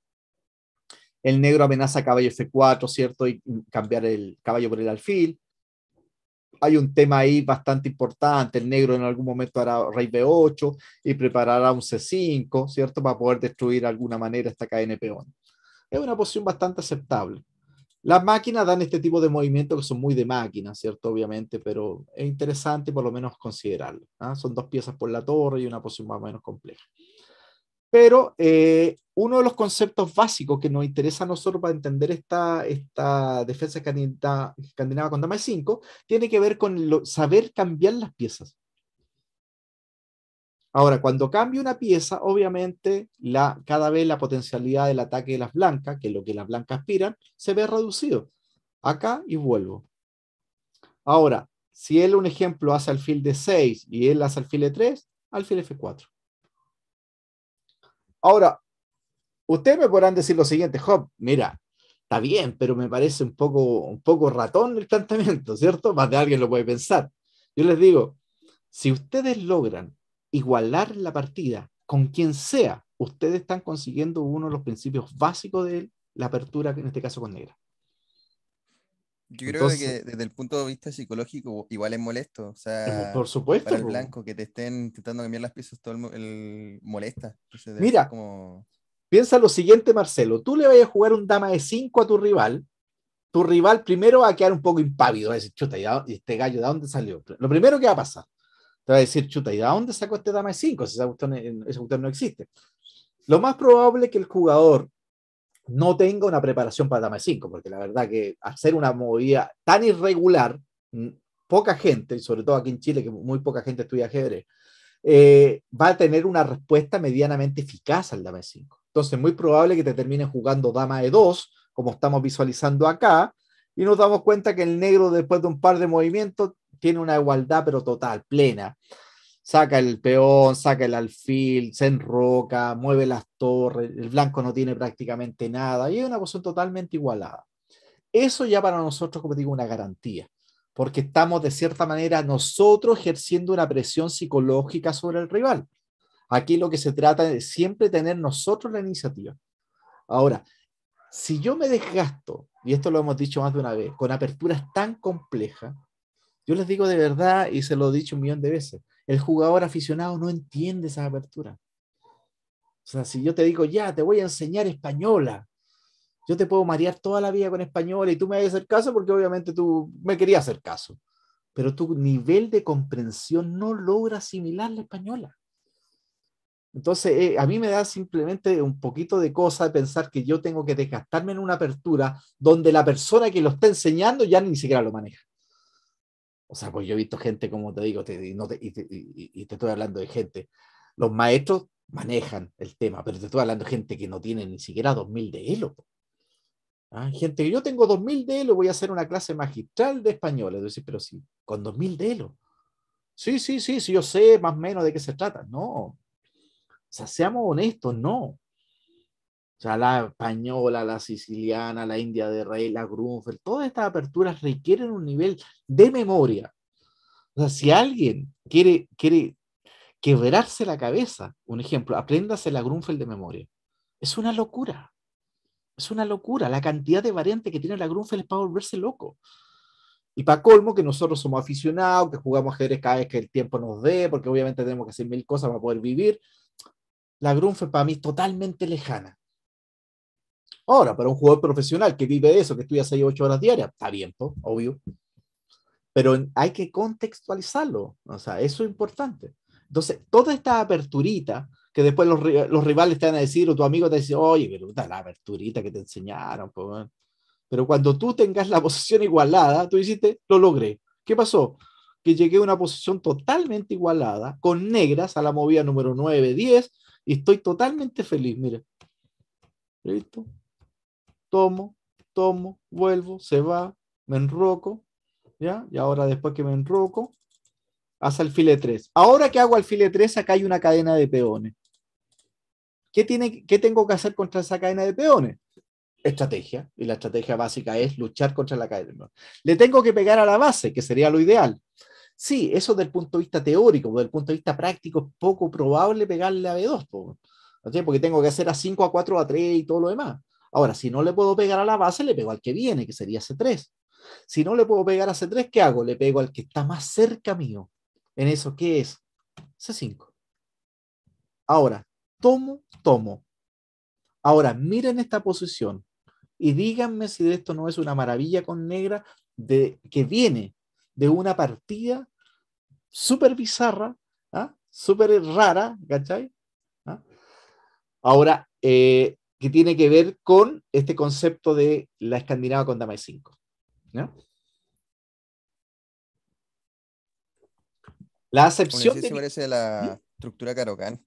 Speaker 1: el negro amenaza caballo F4, ¿cierto? Y cambiar el caballo por el alfil hay un tema ahí bastante importante. El negro en algún momento hará rey B8 y preparará un C5, ¿cierto? Para poder destruir de alguna manera esta cadena de peón. Es una posición bastante aceptable. Las máquinas dan este tipo de movimientos que son muy de máquina, ¿cierto? Obviamente, pero es interesante por lo menos considerarlo. ¿ah? Son dos piezas por la torre y una posición más o menos compleja. Pero eh, uno de los conceptos básicos que nos interesa a nosotros para entender esta, esta defensa escandinava con dama 5 tiene que ver con saber cambiar las piezas. Ahora, cuando cambio una pieza, obviamente cada vez la potencialidad del ataque de las blancas, que es lo que las blancas aspiran, se ve reducido. Acá y vuelvo. Ahora, si él, un ejemplo, hace alfil de 6 y él hace alfil de 3, alfil F4. Ahora, ustedes me podrán decir lo siguiente, Job, mira, está bien, pero me parece un poco, un poco ratón el planteamiento, ¿cierto? Más de alguien lo puede pensar. Yo les digo, si ustedes logran igualar la partida con quien sea, ustedes están consiguiendo uno de los principios básicos de la apertura, en este caso con negra. Yo creo que desde el punto de vista psicológico igual es molesto. O eh, sea, por supuesto. Para el blanco, que te estén intentando cambiar las piezas, todo el, molesta. Mira, como... piensa lo siguiente, Marcelo. Tú le vayas a jugar un dama de 5 a tu rival. Tu rival primero va a quedar un poco impávido. Va a decir, chuta, ¿y este gallo de dónde salió? Lo primero que va a pasar. Te va a decir, chuta, ¿y de dónde sacó este dama de 5? Si ese cuestión, no existe. Lo más probable es que el jugador no tenga una preparación para Dama 5, porque la verdad que hacer una movida tan irregular, mm, poca gente, y sobre todo aquí en Chile, que muy poca gente estudia ajedrez, eh, va a tener una respuesta medianamente eficaz al Dama 5 Entonces, muy probable que te termine jugando Dama E2, como estamos visualizando acá, y nos damos cuenta que el negro, después de un par de movimientos, tiene una igualdad, pero total, plena saca el peón, saca el alfil, se enroca, mueve las torres, el blanco no tiene prácticamente nada, y es una posición totalmente igualada. Eso ya para nosotros, como digo, una garantía, porque estamos de cierta manera nosotros ejerciendo una presión psicológica sobre el rival. Aquí lo que se trata es siempre tener nosotros la iniciativa. Ahora, si yo me desgasto, y esto lo hemos dicho más de una vez, con aperturas tan complejas, yo les digo de verdad, y se lo he dicho un millón de veces, el jugador aficionado no entiende esa apertura. O sea, si yo te digo, ya, te voy a enseñar española, yo te puedo marear toda la vida con española y tú me vas a hacer caso porque obviamente tú me querías hacer caso, pero tu nivel de comprensión no logra asimilar la española. Entonces, eh, a mí me da simplemente un poquito de cosa de pensar que yo tengo que desgastarme en una apertura donde la persona que lo está enseñando ya ni siquiera lo maneja. O sea, pues yo he visto gente, como te digo, y, te, estoy hablando de gente. Los maestros manejan el tema, pero te estoy hablando de gente que no tiene ni siquiera mil de ELO. Ah, gente que yo tengo mil de ELO, voy a hacer una clase magistral de español. pero sí, con mil de ELO. Sí, sí, sí, sí, yo sé más o menos de qué se trata. No. O sea, seamos honestos, no. O sea, la española, la siciliana, la india de rey, la Grunfeld, todas estas aperturas requieren un nivel de memoria. O sea, si alguien quiere, quiere quebrarse la cabeza, un ejemplo, apréndase la Grunfeld de memoria. Es una locura. Es una locura. La cantidad de variantes que tiene la Grunfeld es para volverse loco. Y para colmo, que nosotros somos aficionados, que jugamos ajedrez cada vez que el tiempo nos dé, porque obviamente tenemos que hacer mil cosas para poder vivir. La Grunfeld para mí es totalmente lejana. Ahora, para un jugador profesional que vive de eso, que estudia 6 o 8 horas diarias, está bien, obvio. Pero hay que contextualizarlo, o sea, eso es importante. Entonces, toda esta aperturita, que después los, los rivales te van a decir, o tu amigo te dice, oye, pero la aperturita que te enseñaron, pero cuando tú tengas la posición igualada, tú dijiste, lo logré. ¿Qué pasó? Que llegué a una posición totalmente igualada, con negras a la movida número 9, 10, y estoy totalmente feliz, mire. ¿Listo? tomo, tomo, vuelvo, se va, me enroco, ¿ya? Y ahora después que me enroco, hace alfile 3. Ahora que hago alfile 3, acá hay una cadena de peones. ¿Qué, tiene, ¿Qué tengo que hacer contra esa cadena de peones? Estrategia, y la estrategia básica es luchar contra la cadena Le tengo que pegar a la base, que sería lo ideal. Sí, eso desde el punto de vista teórico, desde el punto de vista práctico es poco probable pegarle a B2, porque tengo que hacer a 5, a 4, a 3 y todo lo demás. Ahora, si no le puedo pegar a la base, le pego al que viene, que sería C3. Si no le puedo pegar a C3, ¿qué hago? Le pego al que está más cerca mío. ¿En eso qué es? C5. Ahora, tomo, tomo. Ahora, miren esta posición y díganme si esto no es una maravilla con negra de, que viene de una partida súper bizarra, ¿ah? súper rara, ¿cachai? ¿Ah? Ahora, eh, que tiene que ver con este concepto de la escandinava con dama y 5. ¿no? La acepción. de... se parece la ¿Mm? estructura carocán.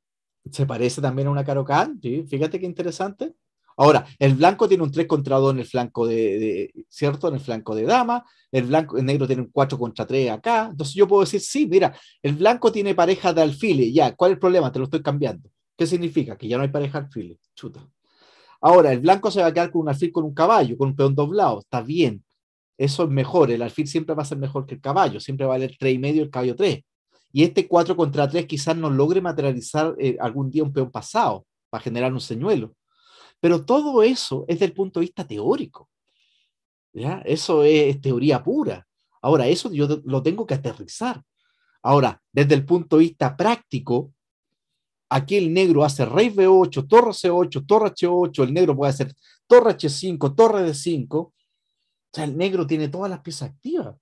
Speaker 1: Se parece también a una carocan, sí, fíjate qué interesante. Ahora, el blanco tiene un 3 contra 2 en el flanco de, ¿cierto? En el flanco de dama, el blanco, el negro tiene un 4 contra 3 acá. Entonces yo puedo decir, sí, mira, el blanco tiene pareja de alfiles, ya, ¿cuál es el problema? Te lo estoy cambiando. ¿Qué significa? Que ya no hay pareja de alfiles, chuta. Ahora, el blanco se va a quedar con un alfil con un caballo, con un peón doblado, está bien. Eso es mejor, el alfil siempre va a ser mejor que el caballo, siempre va a valer 3,5 el caballo 3. Y este 4 contra 3 quizás no logre materializar eh, algún día un peón pasado para generar un señuelo. Pero todo eso es del punto de vista teórico. ¿ya? Eso es teoría pura. Ahora, eso yo lo tengo que aterrizar. Ahora, desde el punto de vista práctico, Aquí el negro hace rey B8, torre C8, torre H8, el negro puede hacer torre H5, torre D5. O sea, el negro tiene todas las piezas activas.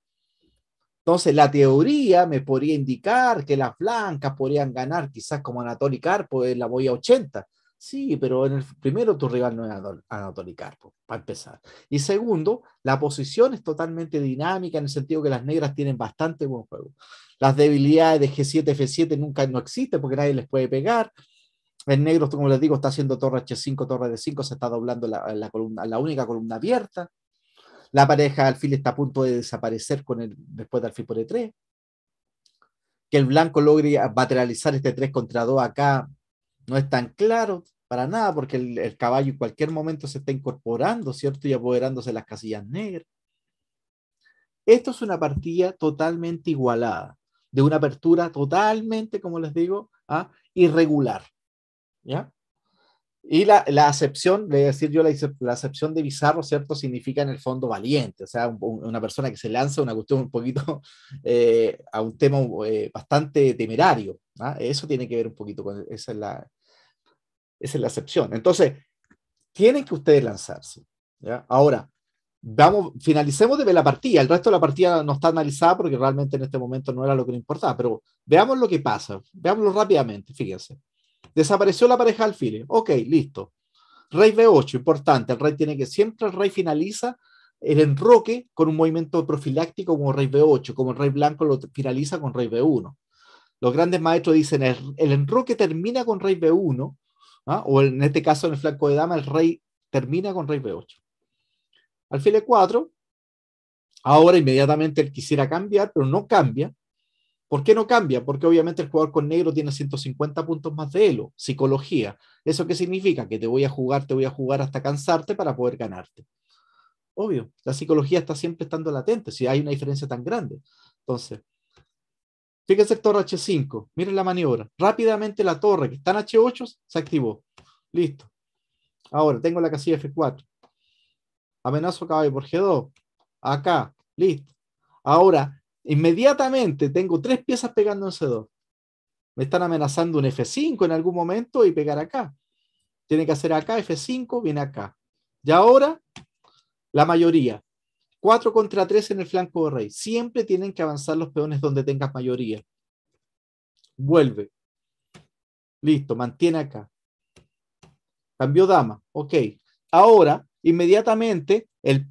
Speaker 1: Entonces, la teoría me podría indicar que las blancas podrían ganar, quizás como Anatoly Carpo, en la voy a 80. Sí, pero en el primero tu rival no es Anatoly Carpo, para empezar. Y segundo, la posición es totalmente dinámica en el sentido que las negras tienen bastante buen juego las debilidades de G7F7 nunca no existen porque nadie les puede pegar. El negro, como les digo, está haciendo torre H5, torre D5, se está doblando la, única columna abierta. La pareja alfil está a punto de desaparecer con el, después de alfil por E3. Que el blanco logre materializar este 3 contra 2 acá no es tan claro para nada, porque el, caballo en cualquier momento se está incorporando, ¿cierto? Y apoderándose de las casillas negras. Esto es una partida totalmente igualada de una apertura totalmente, como les digo, ¿ah? irregular. ¿Ya? Y la, la, acepción, voy a decir yo, la, acepción de bizarro, ¿cierto? Significa en el fondo valiente, o sea, una persona que se lanza a una cuestión un poquito, eh, a un tema eh, bastante temerario. ¿ah? Eso tiene que ver un poquito con, esa es la, es la acepción. Entonces, tienen que ustedes lanzarse. ¿ya? Ahora, Vamos, finalicemos de la partida. El resto de la partida no está analizada porque realmente en este momento no era lo que le importaba, pero veamos lo que pasa. Veámoslo rápidamente, fíjense. Desapareció la pareja alfiles. Ok, listo. Rey B8, importante. El rey tiene que siempre el rey finaliza el enroque con un movimiento profiláctico como rey B8, como el rey blanco lo finaliza con rey B1. Los grandes maestros dicen el, enroque termina con rey B1, ¿ah? o en este caso en el flanco de dama el rey termina con rey B8 alfil e4. Ahora inmediatamente él quisiera cambiar, pero no cambia. ¿Por qué no cambia? Porque obviamente el jugador con negro tiene 150 puntos más de elo, psicología. ¿Eso qué significa? Que te voy a jugar, te voy a jugar hasta cansarte para poder ganarte. Obvio, la psicología está siempre estando latente, si hay una diferencia tan grande. Entonces, fíjense el torre H5, miren la maniobra. Rápidamente la torre que está en H8 se activó. Listo. Ahora tengo la casilla F4 amenazo caballo por G2, acá, listo. Ahora, inmediatamente tengo tres piezas pegando en C2. Me están amenazando un F5 en algún momento y pegar acá. Tiene que hacer acá, F5, viene acá. Y ahora, la mayoría. Cuatro contra tres en el flanco de rey. Siempre tienen que avanzar los peones donde tengas mayoría. Vuelve. Listo, mantiene acá. Cambió dama. Ok. Ahora, inmediatamente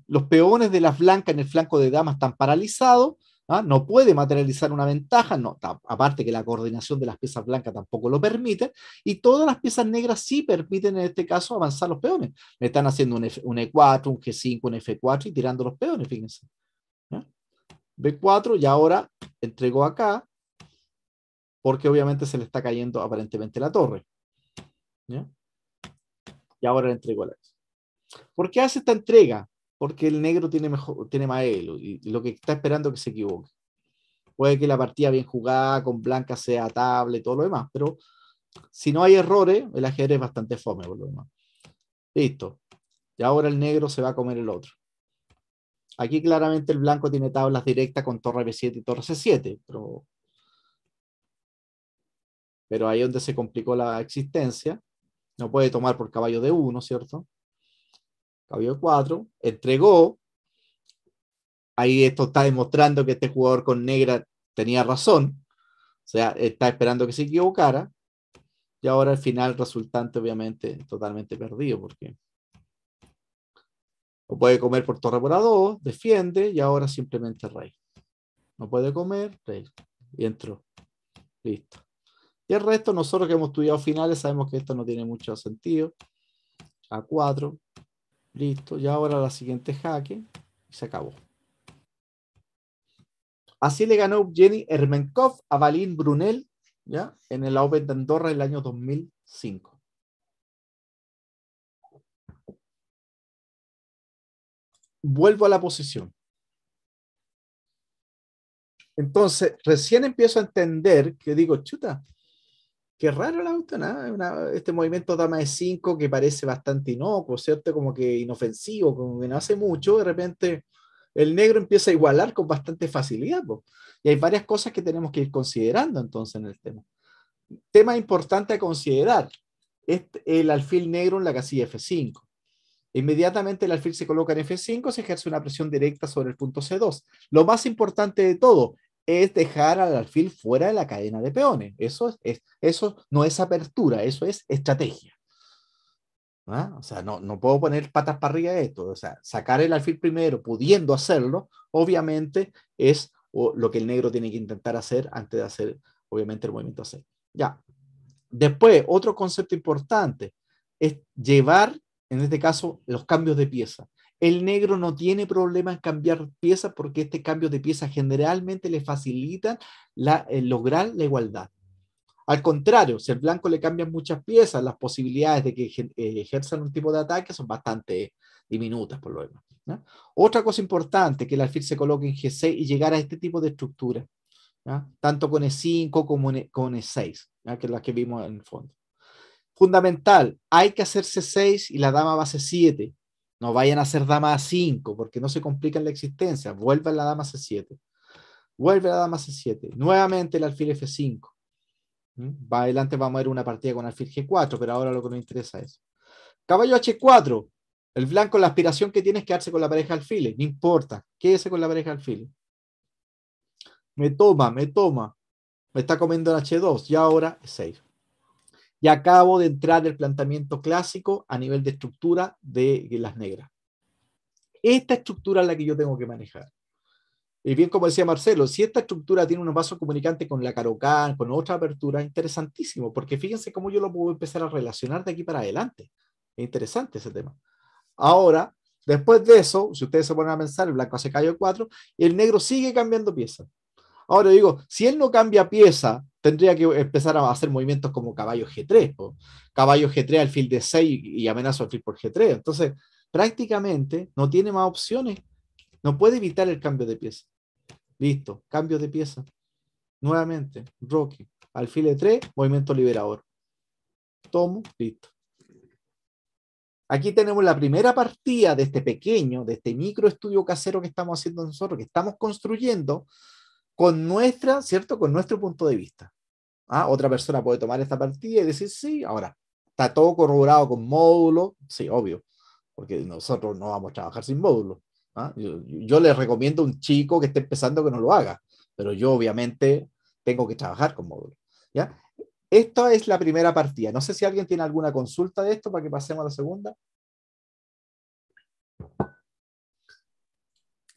Speaker 1: los peones de las blancas en el flanco de damas están paralizados, ¿ah? no puede materializar una ventaja, aparte que la coordinación de las piezas blancas tampoco lo permite, y todas las piezas negras sí permiten en este caso avanzar los peones. Le están haciendo un, E4, un G5, e un F4 y tirando los peones, fíjense. b B4 y ahora entregó acá, porque obviamente se le está cayendo aparentemente la torre. Y ahora le entregó la... ¿Por qué hace esta entrega? Porque el negro tiene, mejor, tiene más elo y, lo que está esperando es que se equivoque. Puede que la partida bien jugada, con blanca sea atable y todo lo demás, pero si no hay errores, el ajedrez es bastante fome por Listo. Y ahora el negro se va a comer el otro. Aquí claramente el blanco tiene tablas directas con torre B7 y torre C7, pero, pero ahí donde se complicó la existencia. No puede tomar por caballo de uno ¿cierto? Había 4, entregó. Ahí esto está demostrando que este jugador con negra tenía razón. O sea, está esperando que se equivocara. Y ahora el final resultante, obviamente, totalmente perdido, porque no puede comer por torre por a dos, defiende y ahora simplemente rey. No puede comer, rey. Y entró. Listo. Y el resto, nosotros que hemos estudiado finales, sabemos que esto no tiene mucho sentido. A4, Listo. ya ahora la siguiente jaque. Y se acabó. Así le ganó Jenny Hermenkov a Valin Brunel ¿ya? en el Open de Andorra el año 2005. Vuelvo a la posición. Entonces, recién empiezo a entender que digo, chuta, Qué raro el auto, ¿no? este movimiento dama de 5 que parece bastante inocuo, ¿cierto? Como que inofensivo, como que no hace mucho, de repente el negro empieza a igualar con bastante facilidad. Y hay varias cosas que tenemos que ir considerando entonces en el tema. Tema importante a considerar es el alfil negro en la casilla F5. Inmediatamente el alfil se coloca en F5, se ejerce una presión directa sobre el punto C2. Lo más importante de todo, es dejar al alfil fuera de la cadena de peones. Eso, es, eso no es apertura, eso es estrategia. ¿Ah? O sea, no, no puedo poner patas para arriba de esto. O sea, sacar el alfil primero, pudiendo hacerlo, obviamente es lo que el negro tiene que intentar hacer antes de hacer, obviamente, el movimiento C. Ya. Después, otro concepto importante es llevar, en este caso, los cambios de pieza. El negro no tiene problema en cambiar piezas porque este cambio de piezas generalmente le facilita lograr la igualdad. Al contrario, si el blanco le cambian muchas piezas, las posibilidades de que eh, ejerzan un tipo de ataque son bastante diminutas por lo demás. Otra cosa importante, que el alfil se coloque en G6 y llegar a este tipo de estructura, tanto con E5 como e, con E6, que es la que vimos en el fondo. Fundamental, hay que hacer C6 y la dama va a c 7 no vayan a hacer dama a 5 porque no se en la existencia. Vuelve a la dama C7. Vuelve la dama C7. Nuevamente el alfil F5. Va ¿Mm? adelante, vamos a ver una partida con alfil G4, pero ahora lo que nos interesa es. Caballo H4. El blanco, la aspiración que tienes que quedarse con la pareja alfiles. No importa. Quédese con la pareja alfil Me toma, me toma. Me está comiendo el H2. Y ahora es E6 y acabo de entrar del planteamiento clásico a nivel de estructura de las negras. Esta estructura es la que yo tengo que manejar. Y bien, como decía Marcelo, si esta estructura tiene unos vaso comunicantes con la Carocan, con otra apertura, interesantísimo, porque fíjense cómo yo lo puedo empezar a relacionar de aquí para adelante. Es interesante ese tema. Ahora, después de eso, si ustedes se ponen a pensar, el blanco hace callo cuatro, y el negro sigue cambiando pieza. Ahora digo, si él no cambia pieza tendría que empezar a hacer movimientos como caballo G3, o caballo G3 alfil fil de 6 y amenazo al por G3. Entonces, prácticamente no tiene más opciones. No puede evitar el cambio de pieza. Listo, cambio de pieza. Nuevamente, Roque, alfil E3, movimiento liberador. Tomo, listo. Aquí tenemos la primera partida de este pequeño, de este micro estudio casero que estamos haciendo nosotros, que estamos construyendo con nuestra, ¿cierto? Con nuestro punto de vista. ¿Ah? Otra persona puede tomar esta partida y decir, sí, ahora, está todo corroborado con módulo, sí, obvio, porque nosotros no vamos a trabajar sin módulo. ¿ah? Yo, le recomiendo a un chico que esté empezando que no lo haga, pero yo obviamente tengo que trabajar con módulo. ¿ya? Esta es la primera partida. No sé si alguien tiene alguna consulta de esto para que pasemos a la segunda.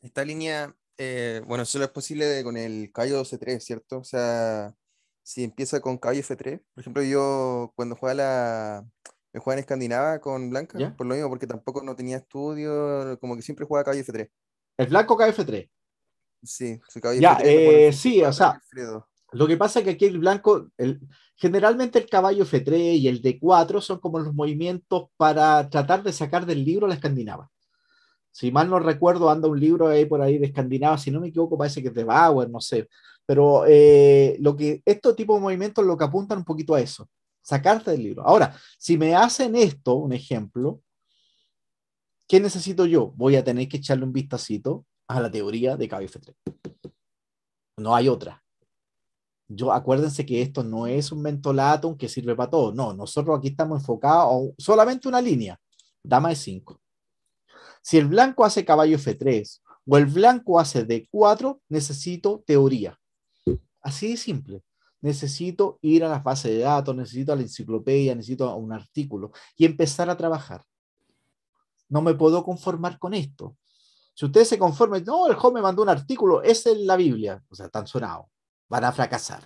Speaker 1: Esta línea eh, bueno, solo es posible con el caballo C3, ¿cierto? O sea, si empieza con caballo F3, por ejemplo, yo cuando juega la. Me en Escandinava con Blanca, por lo mismo, porque tampoco no tenía estudio, como que siempre juega caballo F3. ¿El blanco caballo F3? Sí, caballo F3. Eh, sí, o sea. Lo que pasa es que aquí el blanco, generalmente el caballo F3 y el D4 son como los movimientos para tratar de sacar del libro la escandinava. Si mal no recuerdo, anda un libro ahí por ahí de Escandinavia, si no me equivoco, parece que es de Bauer, no sé. Pero eh, lo que, este tipo de movimientos lo que apuntan un poquito a eso, sacarte del libro. Ahora, si me hacen esto, un ejemplo, ¿qué necesito yo? Voy a tener que echarle un vistacito a la teoría de kbf 3 No hay otra. Yo, acuérdense que esto no es un mentolatum que sirve para todo. No, nosotros aquí estamos enfocados solamente una línea, dama de 5. Si el blanco hace caballo F3 o el blanco hace D4, necesito teoría. Así de simple. Necesito ir a la bases de datos, necesito a la enciclopedia, necesito a un artículo y empezar a trabajar. No me puedo conformar con esto. Si ustedes se conforman, no, el joven me mandó un artículo, es la Biblia, o sea, tan sonado, van a fracasar.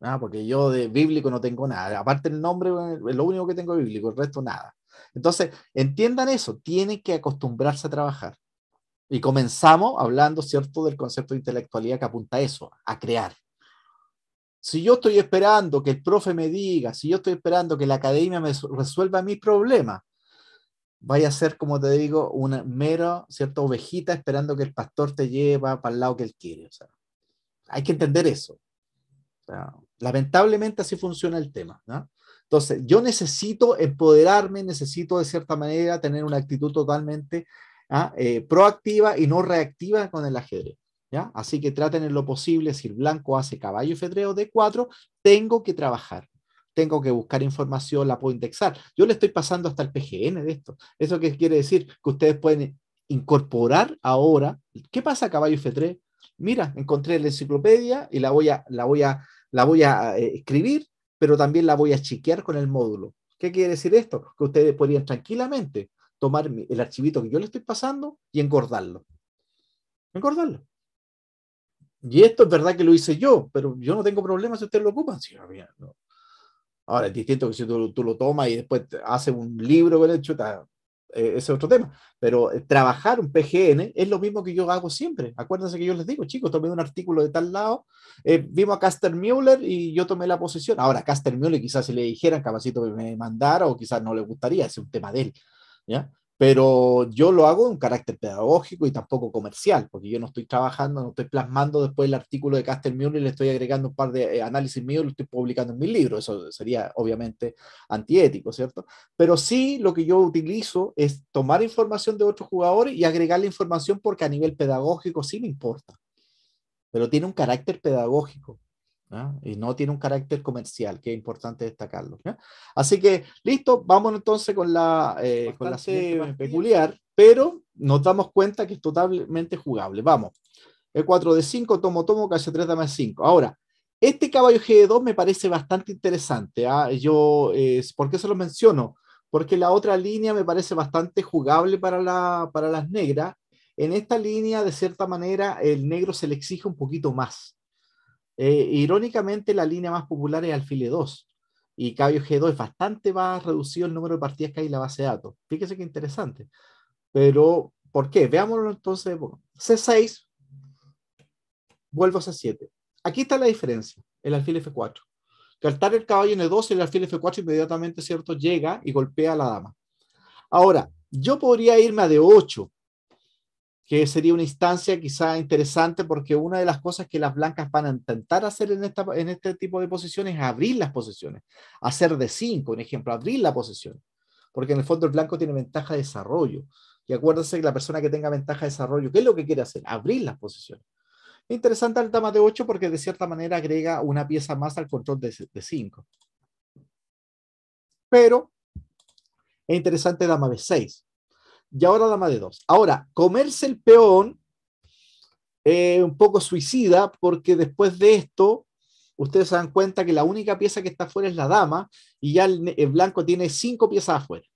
Speaker 1: Ah, porque yo de bíblico no tengo nada. Aparte el nombre, eh, lo único que tengo bíblico, el resto nada. Entonces, entiendan eso, tienen que acostumbrarse a trabajar. Y comenzamos hablando, ¿cierto?, del concepto de intelectualidad que apunta a eso, a crear. Si yo estoy esperando que el profe me diga, si yo estoy esperando que la academia me resuelva mi problema, vaya a ser, como te digo, una mera, ¿cierto?, ovejita esperando que el pastor te lleva para el lado que él quiere. O sea, hay que entender eso. lamentablemente así funciona el tema. ¿no? Entonces, yo necesito empoderarme, necesito de cierta manera tener una actitud totalmente ¿ah? eh, proactiva y no reactiva con el ajedrez. Así que traten en lo posible, si el blanco hace caballo f3 o de 4 tengo que trabajar tengo que buscar información, la puedo indexar. Yo le estoy pasando hasta el PGN de esto. ¿Eso qué quiere decir? Que ustedes pueden incorporar ahora. ¿Qué pasa caballo F3? Mira, encontré la enciclopedia y la voy a, la voy a, la voy a eh, escribir pero también la voy a chiquear con el módulo. ¿Qué quiere decir esto? Que ustedes podrían tranquilamente tomar el archivito que yo le estoy pasando y engordarlo. Engordarlo. Y esto es verdad que lo hice yo, pero yo no tengo problema si ustedes lo ocupan. Ahora, es distinto que si tú, lo tomas y después haces un libro con el chuta, eh, ese es otro tema. Pero eh, trabajar un PGN es lo mismo que yo hago siempre. Acuérdense que yo les digo, chicos, tomé un artículo de tal lado, eh, vimos a Caster Mueller y yo tomé la posición. Ahora, Caster Muller quizás si le dijeran, capacito que me mandara o quizás no le gustaría, es un tema de él. ¿ya? pero yo lo hago en carácter pedagógico y tampoco comercial, porque yo no estoy trabajando, no estoy plasmando después el artículo de Mule y le estoy agregando un par de eh, análisis míos y lo estoy publicando en mi libro, eso sería obviamente antiético, ¿cierto? Pero sí lo que yo utilizo es tomar información de otros jugadores y agregar información porque a nivel pedagógico sí me importa, pero tiene un carácter pedagógico y no tiene un carácter comercial, que es importante destacarlo. Así que, listo, vamos entonces con la, eh, con la peculiar, pero nos damos cuenta que es totalmente jugable. Vamos, el 4 de 5, tomo, tomo, calle 3, dama 5. Ahora, este caballo G2 me parece bastante interesante. ¿ah? Yo, es eh, ¿Por qué se lo menciono? Porque la otra línea me parece bastante jugable para, para las negras. En esta línea, de cierta manera, el negro se le exige un poquito más. Eh, irónicamente, la línea más popular es alfile 2 y caballo G2 es bastante más reducido el número de partidas que hay en la base de datos. Fíjese que interesante. Pero, ¿por qué? Veámoslo entonces. C6, vuelvo a C7. Aquí está la diferencia, el alfil F4. Que el caballo en E2, el alfil F4 inmediatamente, ¿cierto? Llega y golpea a la dama. Ahora, yo podría irme a D8, que sería una instancia quizá interesante porque una de las cosas que las blancas van a intentar hacer en, esta, en este tipo de posiciones es abrir las posiciones, hacer de cinco, un ejemplo, abrir la posición, porque en el fondo el blanco tiene ventaja de desarrollo. Y acuérdense que la persona que tenga ventaja de desarrollo, ¿qué es lo que quiere hacer? Abrir las posiciones. Interesante el dama de 8 porque de cierta manera agrega una pieza más al control de 5. Pero es interesante dama de 6 y ahora dama de dos. Ahora, comerse el peón, un poco suicida, porque después de esto, ustedes se dan cuenta que la única pieza que está afuera es la dama, y ya el, blanco tiene cinco piezas afuera.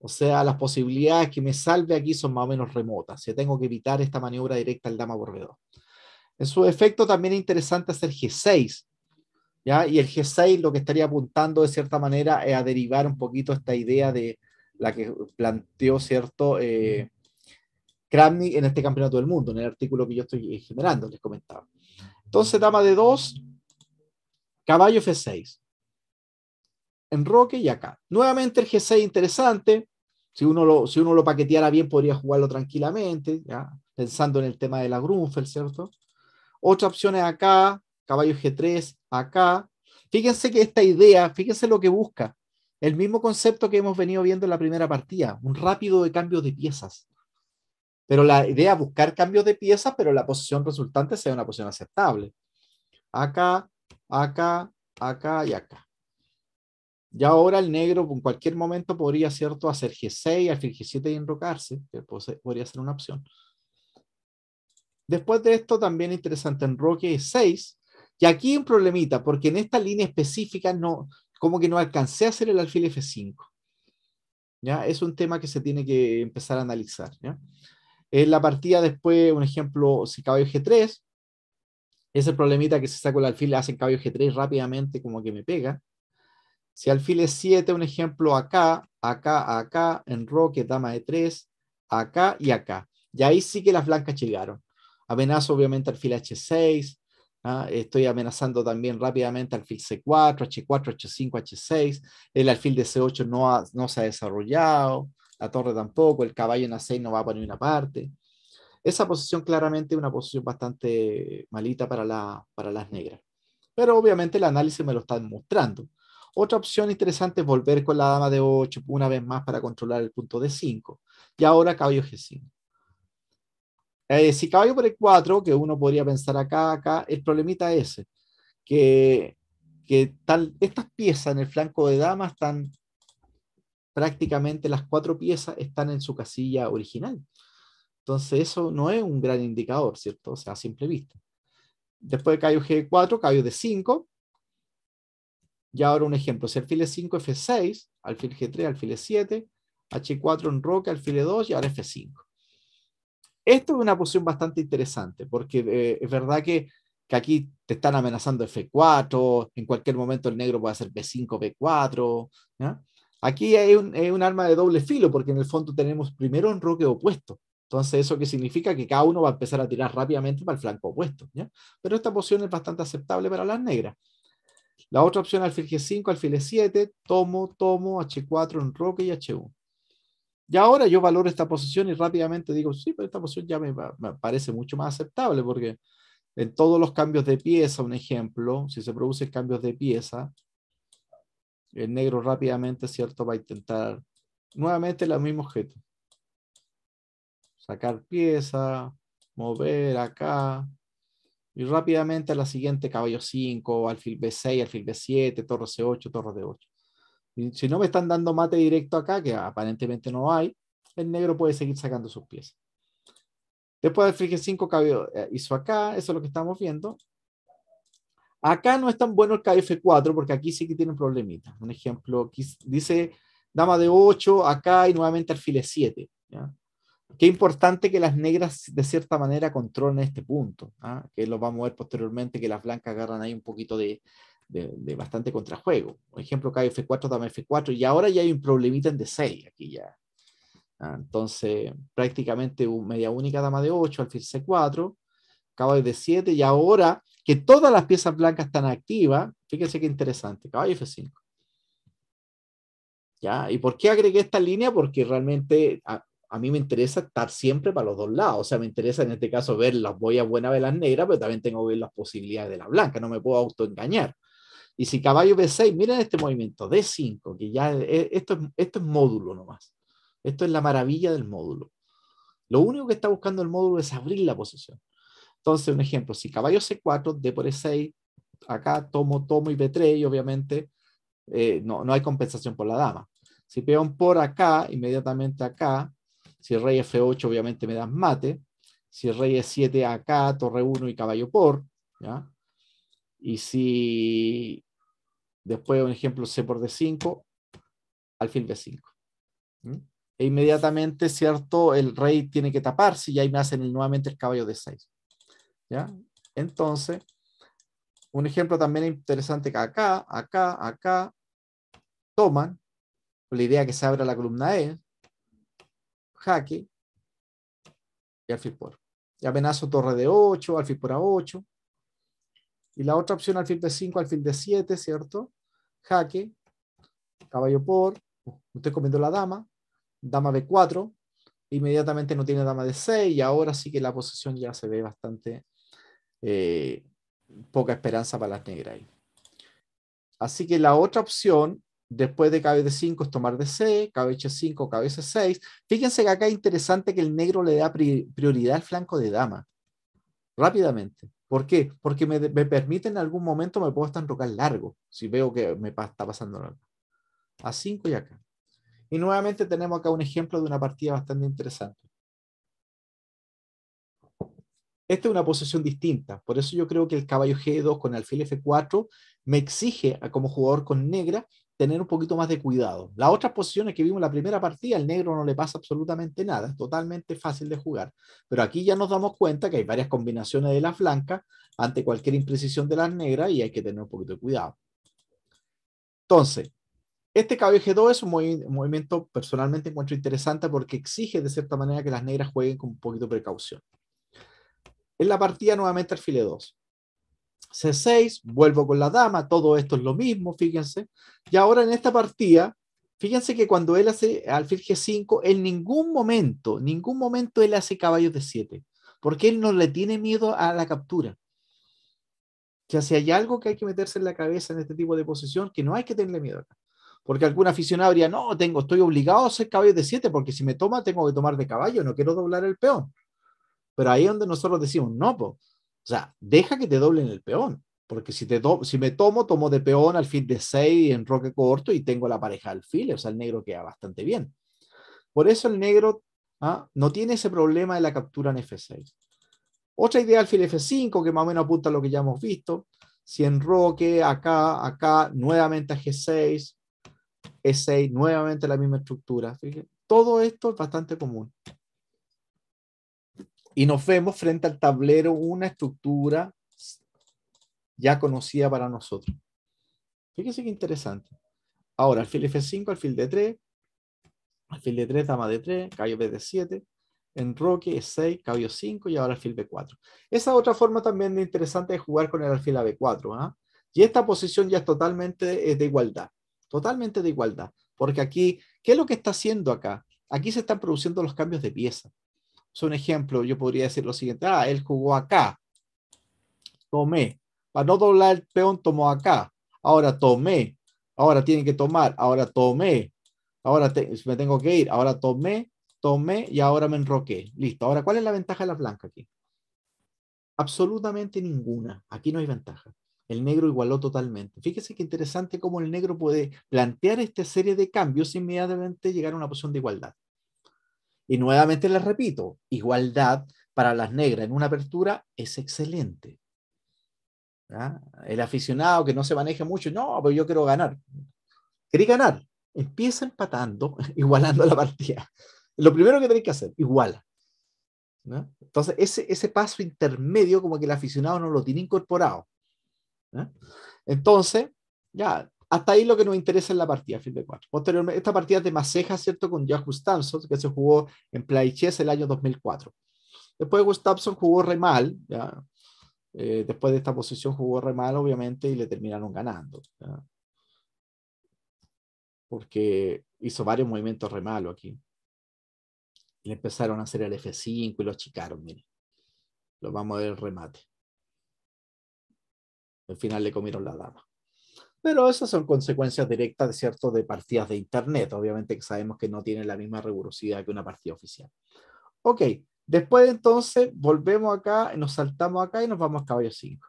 Speaker 1: O sea, las posibilidades que me salve aquí son más o menos remotas. Yo tengo que evitar esta maniobra directa al dama por En su efecto, también es interesante hacer G6. ¿ya? Y el G6 lo que estaría apuntando de cierta manera es a derivar un poquito esta idea de, la que planteó, ¿cierto? Eh, en este campeonato del mundo, en el artículo que yo estoy eh, generando, les comentaba. Entonces, dama de 2, caballo F6, roque y acá. Nuevamente el G6 interesante, si uno lo, si uno lo paqueteara bien podría jugarlo tranquilamente, ¿ya? pensando en el tema de la Grunfeld, ¿cierto? Otra opción es acá, caballo G3, acá. Fíjense que esta idea, fíjense lo que busca. El mismo concepto que hemos venido viendo en la primera partida, un rápido de cambio de piezas. Pero la idea es buscar cambios de piezas, pero la posición resultante sea una posición aceptable. Acá, acá, acá y acá. Y ahora el negro en cualquier momento podría, ¿cierto?, hacer G6, alfil G7 y enrocarse, que podría ser una opción. Después de esto, también interesante, enroque 6. Y aquí un problemita, porque en esta línea específica no, ¿Cómo que no alcancé a hacer el alfil F5. ¿Ya? Es un tema que se tiene que empezar a analizar. En la partida después, un ejemplo, si caballo G3, ese problemita que se saca el alfil, hacen caballo G3 rápidamente como que me pega. Si alfil es 7 un ejemplo, acá, acá, acá, en roque, dama de 3 acá y acá. Y ahí sí que las blancas llegaron. Amenaza obviamente alfil H6, ¿ah? Estoy amenazando también rápidamente alfil C4, H4, H5, H6. El alfil de C8 no, se ha desarrollado, la torre tampoco, el caballo en A6 no va a poner una parte. Esa posición claramente es una posición bastante malita para, la, para las negras. Pero obviamente el análisis me lo está mostrando. Otra opción interesante es volver con la dama de 8 una vez más para controlar el punto de 5. Y ahora caballo G5. Eh, si caballo por e 4, que uno podría pensar acá, acá, el problemita es ese, que, tal, estas piezas en el flanco de dama están prácticamente las cuatro piezas están en su casilla original. Entonces eso no es un gran indicador, ¿cierto? O sea, a simple vista. Después de caballo G4, caballo D5. Y ahora un ejemplo, si alfil E5, F6, alfil G3, alfil E7, H4 en roca, alfil E2 y ahora F5. Esto es una posición bastante interesante, porque eh, es verdad que, aquí te están amenazando F4, en cualquier momento el negro puede hacer B5, B4. Aquí hay un, arma de doble filo, porque en el fondo tenemos primero un roque opuesto. Entonces, ¿eso que significa? Que cada uno va a empezar a tirar rápidamente para el flanco opuesto. Pero esta posición es bastante aceptable para las negras. La otra opción, alfil G5, alfil E7, tomo, tomo, H4, roque y H1. Y ahora yo valoro esta posición y rápidamente digo, sí, pero esta posición ya me, parece mucho más aceptable porque en todos los cambios de pieza, un ejemplo, si se producen cambios de pieza, el negro rápidamente, ¿cierto? Va a intentar nuevamente el mismo objeto. Sacar pieza, mover acá, y rápidamente a la siguiente caballo 5, alfil B6, alfil B7, torre C8, torre D8. Si no me están dando mate directo acá, que aparentemente no hay, el negro puede seguir sacando sus piezas. Después del frige 5 hizo acá, eso es lo que estamos viendo. Acá no es tan bueno el KF4 porque aquí sí que tiene un problemita. Un ejemplo, dice dama de 8, acá y nuevamente alfil 7. Qué importante que las negras de cierta manera controlen este punto, ¿ah? que lo vamos a ver posteriormente, que las blancas agarran ahí un poquito de, de, bastante contrajuego. Por ejemplo, caballo F4, dama F4, y ahora ya hay un problemita en D6, aquí ya. Ah, entonces, prácticamente media única dama de 8, alfil C4, caballo de 7, y ahora que todas las piezas blancas están activas, fíjense qué interesante, caballo F5. ¿Ya? ¿Y por qué agregué esta línea? Porque realmente a, mí me interesa estar siempre para los dos lados. O sea, me interesa en este caso ver las boyas buenas de las negras, pero también tengo que ver las posibilidades de las blancas. No me puedo autoengañar. Y si caballo B6, miren este movimiento, D5, que ya e, e, esto es, esto módulo nomás. Esto es la maravilla del módulo. Lo único que está buscando el módulo es abrir la posición. Entonces, un ejemplo, si caballo C4, D por E6, acá tomo, tomo y B3, y obviamente eh, no, hay compensación por la dama. Si peón por acá, inmediatamente acá, si rey F8, obviamente me das mate. Si rey E7 acá, torre 1 y caballo por, ¿ya? Y si, Después, un ejemplo, C por D5, alfil de 5 E inmediatamente, ¿cierto? El rey tiene que taparse y ahí me hacen nuevamente el caballo de 6 ¿Ya? Entonces, un ejemplo también interesante que acá, acá, acá, toman, la idea que se abra la columna E, jaque y alfil por. Y amenazo torre de 8, alfil por a 8. Y la otra opción, alfil de 5, alfil de 7, ¿cierto? jaque, caballo por, usted comiendo la dama, dama b4, inmediatamente no tiene dama de 6 y ahora sí que la posición ya se ve bastante eh, poca esperanza para las negras ahí. Así que la otra opción después de cabeza 5 es tomar DC, 6 5, KBC 6. Fíjense que acá es interesante que el negro le da prioridad al flanco de dama, rápidamente. ¿Por qué? Porque me, me, permite en algún momento, me puedo estancar largo, si veo que me está pasando algo. A 5 y acá. Y nuevamente tenemos acá un ejemplo de una partida bastante interesante. Esta es una posición distinta, por eso yo creo que el caballo G2 con alfil F4 me exige a como jugador con negra tener un poquito más de cuidado. Las otras posiciones que vimos en la primera partida, el negro no le pasa absolutamente nada, es totalmente fácil de jugar. Pero aquí ya nos damos cuenta que hay varias combinaciones de las blancas ante cualquier imprecisión de las negras y hay que tener un poquito de cuidado. Entonces, este kbg 2 es un movimiento personalmente encuentro interesante porque exige de cierta manera que las negras jueguen con un poquito de precaución. En la partida nuevamente alfile 2. C6, vuelvo con la dama, todo esto es lo mismo, fíjense. Y ahora en esta partida, fíjense que cuando él hace alfil G5, en ningún momento, ningún momento él hace caballo de 7, porque él no le tiene miedo a la captura. ya si hay algo que hay que meterse en la cabeza en este tipo de posición, que no hay que tenerle miedo Porque algún aficionado diría, no, tengo, estoy obligado a hacer caballos de 7, porque si me toma, tengo que tomar de caballo, no quiero doblar el peón. Pero ahí es donde nosotros decimos, no, pues o sea, deja que te doblen el peón, porque si, te si me tomo, tomo de peón alfil de 6 en roque corto y tengo la pareja alfil, o sea, el negro queda bastante bien. Por eso el negro ¿ah? no tiene ese problema de la captura en F6. Otra idea alfil F5, que más o menos apunta a lo que ya hemos visto, si enroque, acá, acá, nuevamente a G6, E6, nuevamente la misma estructura. Todo esto es bastante común. Y nos vemos frente al tablero una estructura ya conocida para nosotros. Fíjense qué interesante. Ahora, alfil F5, alfil D3, alfil D3, dama D3, caballo B 7 enroque E6, caballo 5 y ahora alfil B4. Esa otra forma también interesante de jugar con el alfil a B4. ¿ah? Y esta posición ya es totalmente eh, de igualdad, totalmente de igualdad. Porque aquí, ¿qué es lo que está haciendo acá? Aquí se están produciendo los cambios de pieza. Es un ejemplo, yo podría decir lo siguiente, ah, él jugó acá, tomé. Para no doblar el peón, tomó acá. Ahora tomé. Ahora tiene que tomar. Ahora tomé. Ahora me tengo que ir. Ahora tomé, tomé y ahora me enroqué. Listo. Ahora, ¿cuál es la ventaja de la blanca aquí? Absolutamente ninguna. Aquí no hay ventaja. El negro igualó totalmente. Fíjese qué interesante cómo el negro puede plantear esta serie de cambios y inmediatamente llegar a una posición de igualdad. Y nuevamente les repito, igualdad para las negras en una apertura es excelente. El aficionado que no se maneja mucho, no, pero yo quiero ganar. ¿Queréis ganar? Empieza empatando, igualando la partida. Lo primero que tenéis que hacer, iguala. Entonces, ese, ese, paso intermedio como que el aficionado no lo tiene incorporado. Entonces, ya, hasta ahí lo que nos interesa en la partida, fin de Posteriormente, esta partida es de Maceja, ¿cierto? Con Jack Gustafsson, que se jugó en Play Chess el año 2004. Después Gustafsson jugó re mal, ¿ya? Eh, después de esta posición jugó re mal, obviamente, y le terminaron ganando. Porque hizo varios movimientos re malos aquí. le empezaron a hacer el F5 y lo achicaron, miren. Lo vamos a ver el remate. Al final le comieron la dama pero esas son consecuencias directas de cierto de partidas de internet, obviamente que sabemos que no tienen la misma rigurosidad que una partida oficial. Ok, después entonces volvemos acá, nos saltamos acá y nos vamos a caballo 5.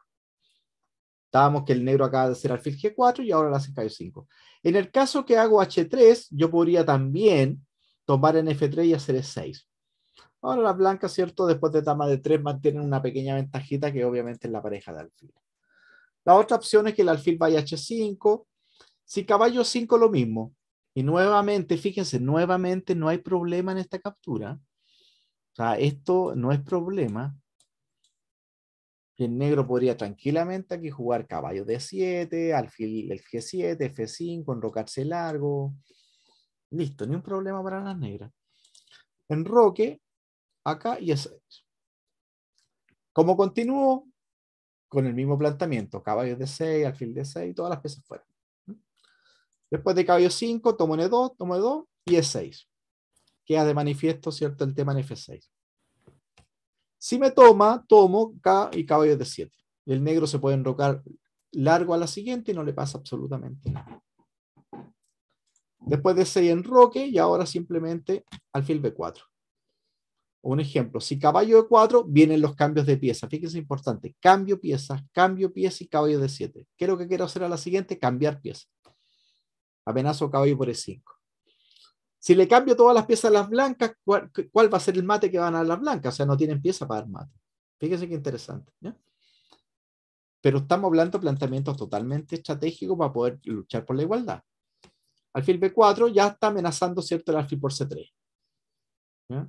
Speaker 1: Estábamos que el negro acaba de hacer alfil G4 y ahora lo hace caballo 5. En el caso que hago H3, yo podría también tomar en F3 y hacer E6. Ahora la blanca, ¿cierto? Después de dama de 3 mantienen una pequeña ventajita que obviamente es la pareja de alfil. La otra opción es que el alfil vaya H5. Si caballo 5 lo mismo. Y nuevamente, fíjense, nuevamente no hay problema en esta captura. O sea, esto no es problema. El negro podría tranquilamente aquí jugar caballo D7, alfil el G7, F5, enrocarse largo. Listo, ni un problema para las negras. Enroque acá y es Como continúo, con el mismo planteamiento, caballo de 6, alfil de 6, todas las piezas fuera. Después de caballo 5, tomo en E2, tomo E2 y E6. Queda de manifiesto, ¿cierto?, el tema en F6. Si me toma, tomo K y caballo de 7. El negro se puede enrocar largo a la siguiente y no le pasa absolutamente nada. Después de 6 enroque y ahora simplemente alfil B4. Un ejemplo, si caballo de 4, vienen los cambios de pieza. Fíjense importante, cambio piezas, cambio pieza y caballo de 7. ¿Qué es lo que quiero hacer a la siguiente? Cambiar pieza. Amenazo caballo por e 5. Si le cambio todas las piezas a las blancas, ¿cuál, va a ser el mate que van a las blancas? O sea, no tienen pieza para dar mate. Fíjense qué interesante. Pero estamos hablando de planteamientos totalmente estratégicos para poder luchar por la igualdad. Alfil B4 ya está amenazando, ¿cierto?, el alfil por C3. ¿ya?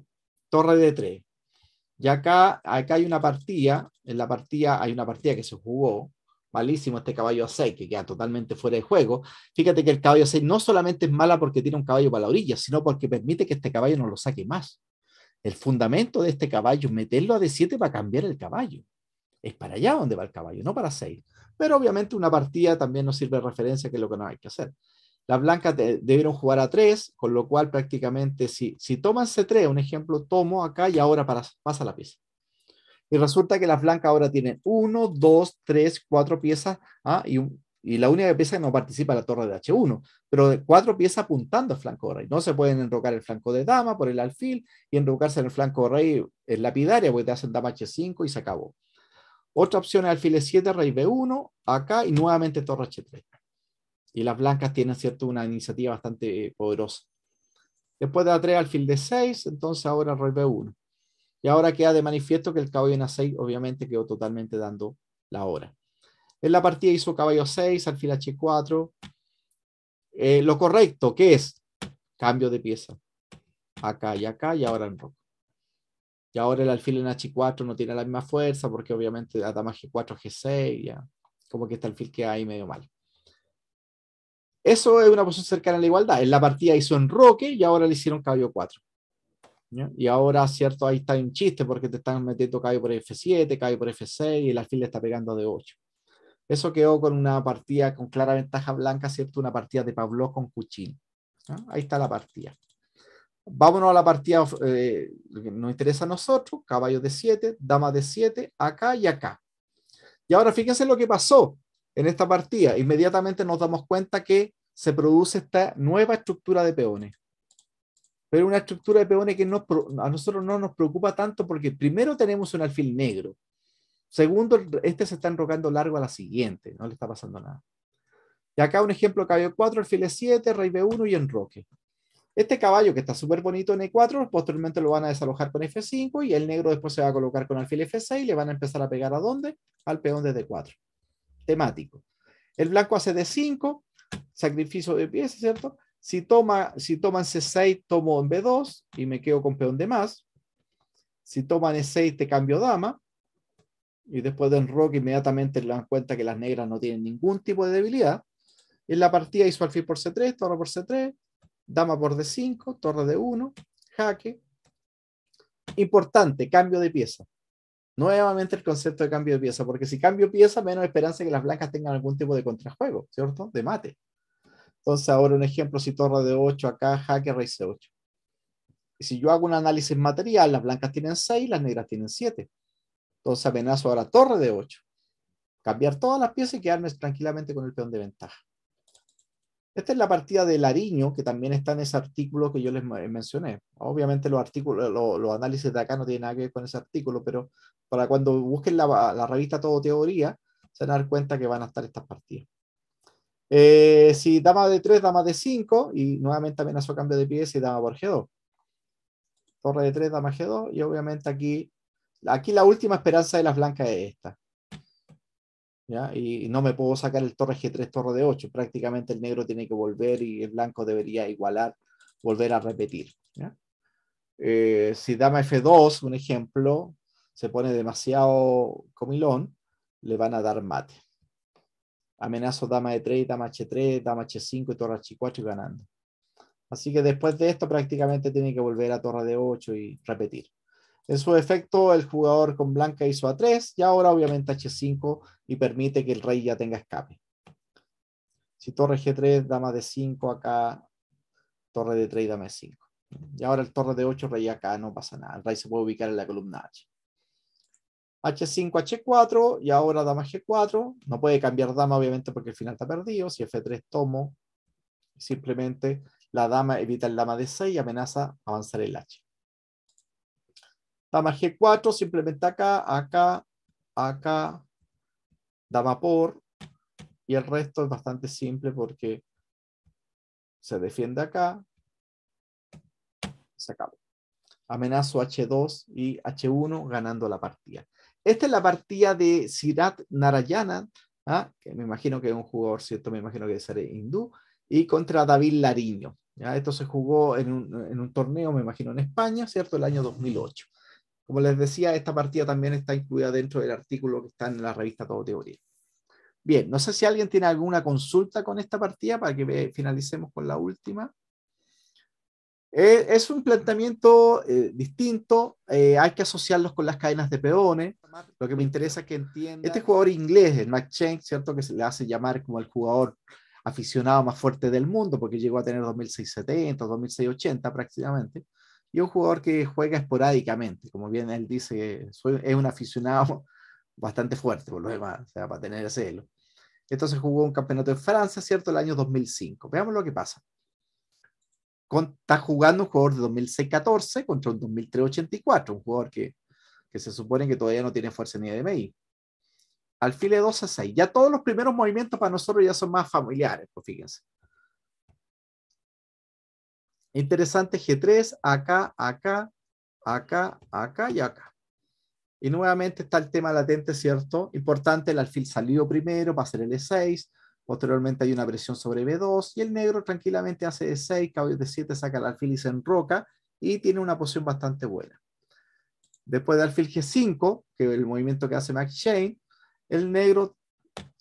Speaker 1: torre de 3. Y acá, acá hay una partida, en la partida hay una partida que se jugó, malísimo este caballo a 6, que queda totalmente fuera de juego. Fíjate que el caballo a 6 no solamente es mala porque tiene un caballo para la orilla, sino porque permite que este caballo no lo saque más. El fundamento de este caballo, meterlo a de 7 para cambiar el caballo. Es para allá donde va el caballo, no para 6. Pero obviamente una partida también nos sirve de referencia, que es lo que no hay que hacer. Las blancas debieron jugar a tres, con lo cual prácticamente si, si toman C3, un ejemplo, tomo acá y ahora pasa la pieza. Y resulta que las blancas ahora tienen 1, 2, 3, 4 piezas ah, y, la única pieza que no participa es la torre de H1, pero de cuatro piezas apuntando al flanco de rey. No se pueden enrocar el flanco de dama por el alfil y enrocarse en el flanco de rey en lapidaria porque te hacen dama H5 y se acabó. Otra opción es alfil 7, e rey B1, acá y nuevamente torre H3. Y las blancas tienen, ¿cierto?, una iniciativa bastante eh, poderosa. Después de A3 alfil de 6, entonces ahora rey B1. Y ahora queda de manifiesto que el caballo en A6 obviamente quedó totalmente dando la hora. En la partida hizo caballo 6, alfil H4. Eh, lo correcto, ¿qué es? Cambio de pieza. Acá y acá y ahora en rojo. Y ahora el alfil en H4 no tiene la misma fuerza porque obviamente más G4, G6, ya. Como que este alfil queda ahí medio mal. Eso es una posición cercana a la igualdad. En la partida hizo Roque y ahora le hicieron caballo 4. Y ahora, cierto, ahí está un chiste porque te están metiendo caballo por F7, caballo por F6 y el alfil está pegando de 8. Eso quedó con una partida con clara ventaja blanca, ¿cierto? Una partida de Pablo con Cuchín. Ahí está la partida. Vámonos a la partida eh, que nos interesa a nosotros, caballo de 7, dama de 7, acá y acá. Y ahora fíjense lo que pasó en esta partida, inmediatamente nos damos cuenta que se produce esta nueva estructura de peones. Pero una estructura de peones que a nosotros no nos preocupa tanto porque primero tenemos un alfil negro. Segundo, este se está enrocando largo a la siguiente, no le está pasando nada. Y acá un ejemplo, caballo 4, alfil e 7, rey B1 y enroque. Este caballo que está súper bonito en E4, posteriormente lo van a desalojar con F5 y el negro después se va a colocar con alfil F6 y le van a empezar a pegar a dónde? Al peón desde D4 temático. El blanco hace d 5, sacrificio de pieza, ¿cierto? Si, toma, si toman C6, tomo en B2 y me quedo con peón de más. Si toman E6, te cambio dama. Y después de enroque, inmediatamente le dan cuenta que las negras no tienen ningún tipo de debilidad. En la partida hizo alfil por C3, torre por C3, dama por D5, torre D1, jaque. Importante, cambio de pieza nuevamente el concepto de cambio de pieza, porque si cambio pieza, menos esperanza que las blancas tengan algún tipo de contrajuego, ¿cierto? De mate. Entonces, ahora un ejemplo, si torre de 8 acá, jaque, rey de 8 Y si yo hago un análisis material, las blancas tienen 6, las negras tienen 7. Entonces amenazo ahora torre de 8. Cambiar todas las piezas y quedarme tranquilamente con el peón de ventaja. Esta es la partida de Lariño, que también está en ese artículo que yo les mencioné. Obviamente los artículos, los, análisis de acá no tienen nada que ver con ese artículo, pero para cuando busquen la, revista Todo Teoría, se van a dar cuenta que van a estar estas partidas. Eh, si dama de 3, dama de 5, y nuevamente amenazó cambio de pie, y dama por G2. Torre de 3, dama G2, y obviamente aquí, aquí la última esperanza de las blancas es esta. Y, no me puedo sacar el torre G3, torre de 8 Prácticamente el negro tiene que volver y el blanco debería igualar, volver a repetir. Eh, si dama F2, un ejemplo, se pone demasiado comilón, le van a dar mate. Amenazo dama E3, dama H3, dama H5 y torre H4 y ganando. Así que después de esto prácticamente tiene que volver a torre de 8 y repetir. En su efecto, el jugador con blanca hizo A3 y ahora obviamente H5 y permite que el rey ya tenga escape. Si torre G3, dama de 5 acá, torre de 3 dama de 5. Y ahora el torre de 8, rey acá, no pasa nada. El rey se puede ubicar en la columna H. H5, H4 y ahora dama G4. No puede cambiar dama obviamente porque el final está perdido. Si F3 tomo, simplemente la dama evita el dama de 6 y amenaza avanzar el H. Dama G4, simplemente acá, acá, acá, dama por. Y el resto es bastante simple porque se defiende acá. Se acabó. Amenazo H2 y H1 ganando la partida. Esta es la partida de Sirat Narayana, ¿ah? que me imagino que es un jugador, ¿cierto? Me imagino que será hindú, y contra David Lariño. Esto se jugó en un, en un torneo, me imagino, en España, ¿cierto? El año 2008. Como les decía, esta partida también está incluida dentro del artículo que está en la revista Todo Teoría. Bien, no sé si alguien tiene alguna consulta con esta partida para que finalicemos con la última. Eh, es un planteamiento eh, distinto, eh, hay que asociarlos con las cadenas de peones. Lo que me interesa es que entiendan... Este jugador inglés, el McChain, ¿cierto? Que se le hace llamar como el jugador aficionado más fuerte del mundo, porque llegó a tener 2670, 2680 prácticamente y un jugador que juega esporádicamente, como bien él dice, es un aficionado bastante fuerte por lo demás, o sea, para tener ese Entonces jugó un campeonato en Francia, ¿cierto? El año 2005. Veamos lo que pasa. está jugando un jugador de 2006-14 contra un 2003-84, un jugador que, que, se supone que todavía no tiene fuerza ni de DMI. Alfile 2 a 6. Ya todos los primeros movimientos para nosotros ya son más familiares, pues fíjense. Interesante G3, acá, acá, acá, acá y acá. Y nuevamente está el tema latente, ¿cierto? Importante el alfil salió primero, va a ser el E6, posteriormente hay una presión sobre B2 y el negro tranquilamente hace E6, caballo de 7 saca el alfil y se enroca y tiene una posición bastante buena. Después de alfil G5, que es el movimiento que hace Shane, el negro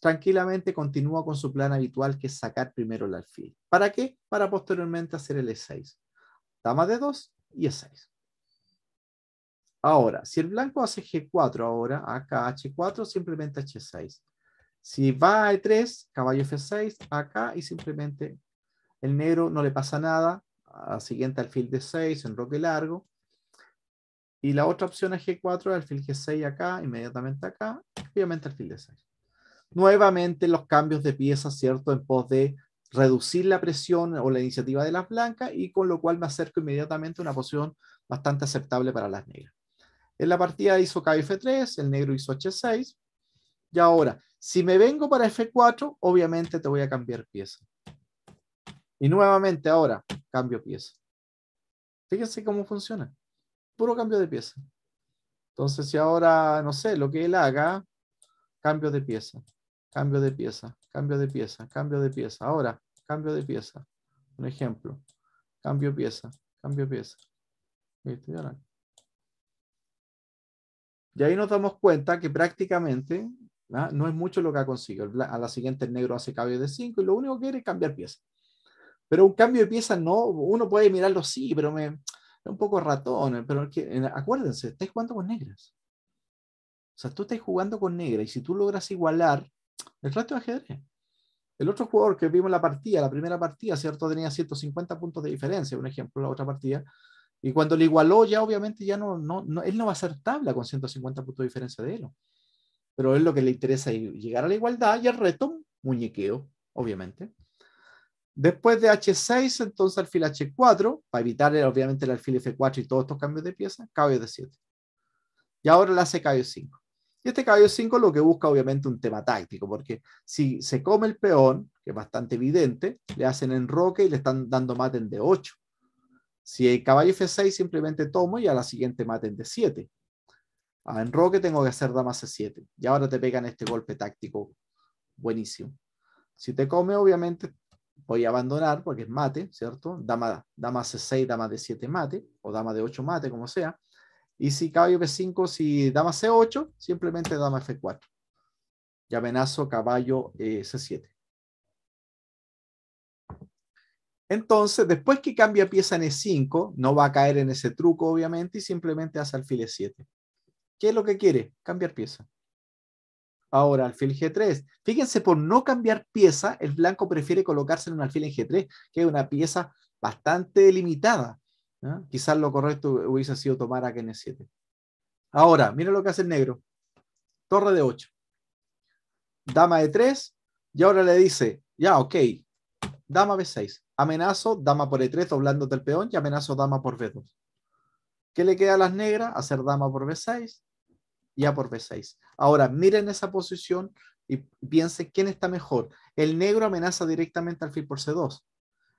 Speaker 1: tranquilamente continúa con su plan habitual que es sacar primero el alfil. ¿Para qué? Para posteriormente hacer el E6. Dama de 2 y E6. Ahora, si el blanco hace G4 ahora, acá H4, simplemente H6. Si va a E3, caballo F6, acá y simplemente el negro no le pasa nada. siguiente alfil de 6, enroque largo. Y la otra opción es G4, alfil G6 acá, inmediatamente acá, obviamente alfil de 6 nuevamente los cambios de pieza ¿cierto? En pos de reducir la presión o la iniciativa de las blancas y con lo cual me acerco inmediatamente a una posición bastante aceptable para las negras. En la partida hizo KF3, el negro hizo H6. Y ahora, si me vengo para F4, obviamente te voy a cambiar pieza. Y nuevamente ahora, cambio pieza. Fíjense cómo funciona. Puro cambio de pieza. Entonces, si ahora, no sé, lo que él haga, cambio de pieza. Cambio de pieza, cambio de pieza, cambio de pieza. Ahora, cambio de pieza. Un ejemplo. Cambio pieza, cambio pieza. Y ahí nos damos cuenta que prácticamente ¿ah? ¿no? es mucho lo que ha conseguido. A la siguiente el negro hace cambio de 5 y lo único que quiere es cambiar pieza. Pero un cambio de pieza no, uno puede mirarlo, sí, pero es un poco ratón. Eh, pero acuérdense, estáis jugando con negras. O sea, tú estás jugando con negras y si tú logras igualar el resto es ajedrez. El otro jugador que vimos la partida, la primera partida, ¿cierto? Tenía 150 puntos de diferencia, un ejemplo, la otra partida. Y cuando le igualó, ya obviamente ya no, no, no él no va a ser tabla con 150 puntos de diferencia de él. Pero es lo que le interesa llegar a la igualdad y el reto, muñequeo, obviamente. Después de H6, entonces alfil H4, para evitar eh, obviamente el alfil F4 y todos estos cambios de pieza, caballo de 7. Y ahora le hace caballo 5 este caballo 5 lo que busca obviamente un tema táctico, porque si se come el peón, que es bastante evidente, le hacen enroque y le están dando mate en de 8. Si el caballo F6 simplemente tomo y a la siguiente mate en de 7. A enroque tengo que hacer dama C7. Y ahora te pegan este golpe táctico buenísimo. Si te come, obviamente voy a abandonar porque es mate, ¿cierto? Dama, dama C6, dama D7 mate, o dama D8 mate, como sea. Y si caballo b 5 si dama C8, simplemente dama F4. Y amenazo caballo eh, C7. Entonces, después que cambia pieza en E5, no va a caer en ese truco, obviamente, y simplemente hace alfil E7. ¿Qué es lo que quiere? Cambiar pieza. Ahora, alfil G3. Fíjense, por no cambiar pieza, el blanco prefiere colocarse en un alfil en G3, que es una pieza bastante limitada. ¿Ah? Quizás lo correcto hubiese sido tomar a kn 7. Ahora, mira lo que hace el negro. Torre de 8. Dama de 3. Y ahora le dice, ya, ok. Dama B6. Amenazo, dama por E3 doblándote el peón y amenazo dama por B2. ¿Qué le queda a las negras? Hacer dama por B6, ya por B6. Ahora, miren esa posición y piensen quién está mejor. El negro amenaza directamente al fil por C2.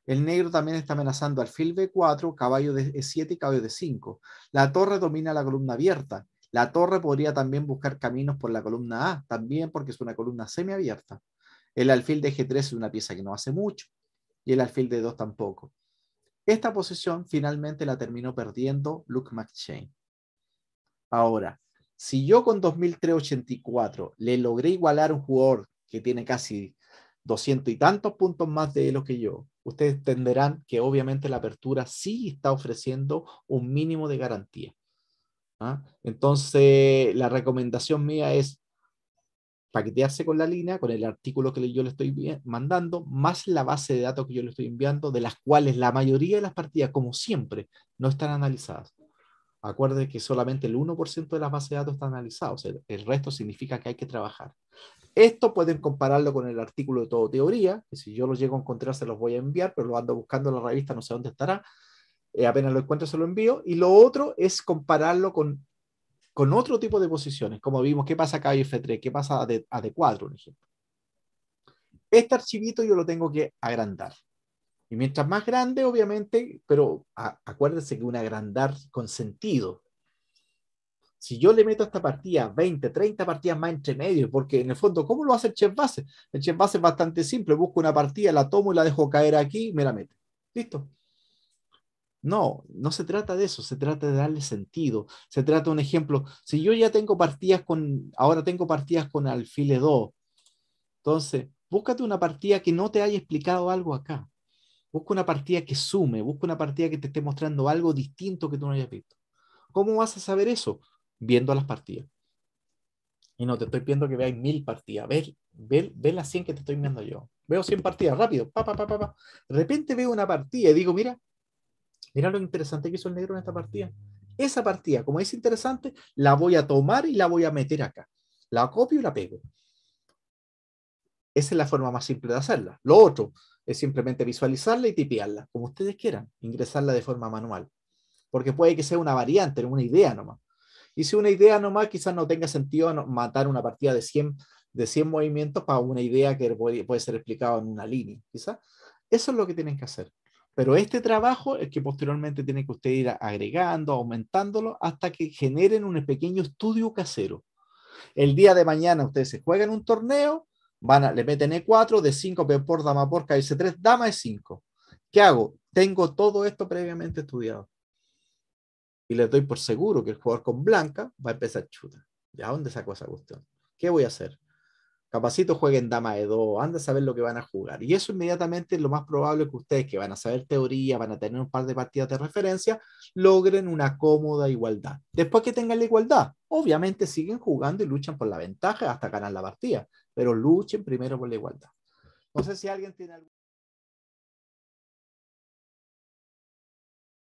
Speaker 1: El negro también está amenazando alfil B4, caballo de E7 y caballo de 5. La torre domina la columna abierta. La torre podría también buscar caminos por la columna A, también porque es una columna semiabierta. El alfil de G3 es una pieza que no hace mucho y el alfil de 2 tampoco. Esta posición finalmente la terminó perdiendo Luke McShane. Ahora, si yo con 2384 le logré igualar a un jugador que tiene casi 200 y tantos puntos más de lo que yo, ustedes entenderán que obviamente la apertura sí está ofreciendo un mínimo de garantía. ¿ah? Entonces, la recomendación mía es paquetearse con la línea, con el artículo que yo le estoy mandando, más la base de datos que yo le estoy enviando, de las cuales la mayoría de las partidas, como siempre, no están analizadas. Acuerde que solamente el 1% de las bases de datos está analizado, o sea, el resto significa que hay que trabajar. Esto pueden compararlo con el artículo de todo teoría, que si yo lo llego a encontrar se los voy a enviar, pero lo ando buscando en la revista, no sé dónde estará. Eh, apenas lo encuentro se lo envío. Y lo otro es compararlo con, con otro tipo de posiciones, como vimos, qué pasa acá en F3, qué pasa a D4, por ejemplo. Este archivito yo lo tengo que agrandar. Y mientras más grande, obviamente, pero acuérdense que un agrandar con sentido. Si yo le meto a esta partida 20, 30 partidas más entre medio, porque en el fondo, ¿cómo lo hace el chef base? El chef base es bastante simple, busco una partida, la tomo y la dejo caer aquí y me la mete. Listo. No, no se trata de eso, se trata de darle sentido. Se trata de un ejemplo. Si yo ya tengo partidas con, ahora tengo partidas con alfile 2, entonces, búscate una partida que no te haya explicado algo acá. Busca una partida que sume, busca una partida que te esté mostrando algo distinto que tú no hayas visto. ¿Cómo vas a saber eso? Viendo las partidas. Y no te estoy pidiendo que veáis mil partidas. Ve, ve, ve, las 100 que te estoy viendo yo. Veo 100 partidas rápido. Pa, pa, pa, De repente veo una partida y digo, mira, mira lo interesante que hizo el negro en esta partida. Esa partida, como es interesante, la voy a tomar y la voy a meter acá. La copio y la pego. Esa es la forma más simple de hacerla. Lo otro, es simplemente visualizarla y tipearla, como ustedes quieran, ingresarla de forma manual. Porque puede que sea una variante, una idea nomás. Y si una idea nomás, quizás no tenga sentido matar una partida de 100, de 100 movimientos para una idea que puede, ser explicada en una línea, quizás. Eso es lo que tienen que hacer. Pero este trabajo es que posteriormente tienen que ustedes ir agregando, aumentándolo, hasta que generen un pequeño estudio casero. El día de mañana ustedes se juegan un torneo, Van a, le meten E4, D5, por dama por, C3, dama E5. ¿Qué hago? Tengo todo esto previamente estudiado. Y le doy por seguro que el jugador con blanca va a empezar chuta. ¿De dónde saco esa cuestión? ¿Qué voy a hacer? Capacito jueguen dama E2, anda a saber lo que van a jugar. Y eso inmediatamente es lo más probable que ustedes, que van a saber teoría, van a tener un par de partidas de referencia, logren una cómoda igualdad. Después que tengan la igualdad, obviamente siguen jugando y luchan por la ventaja hasta ganar la partida pero luchen primero por la igualdad. No sé si alguien tiene algún...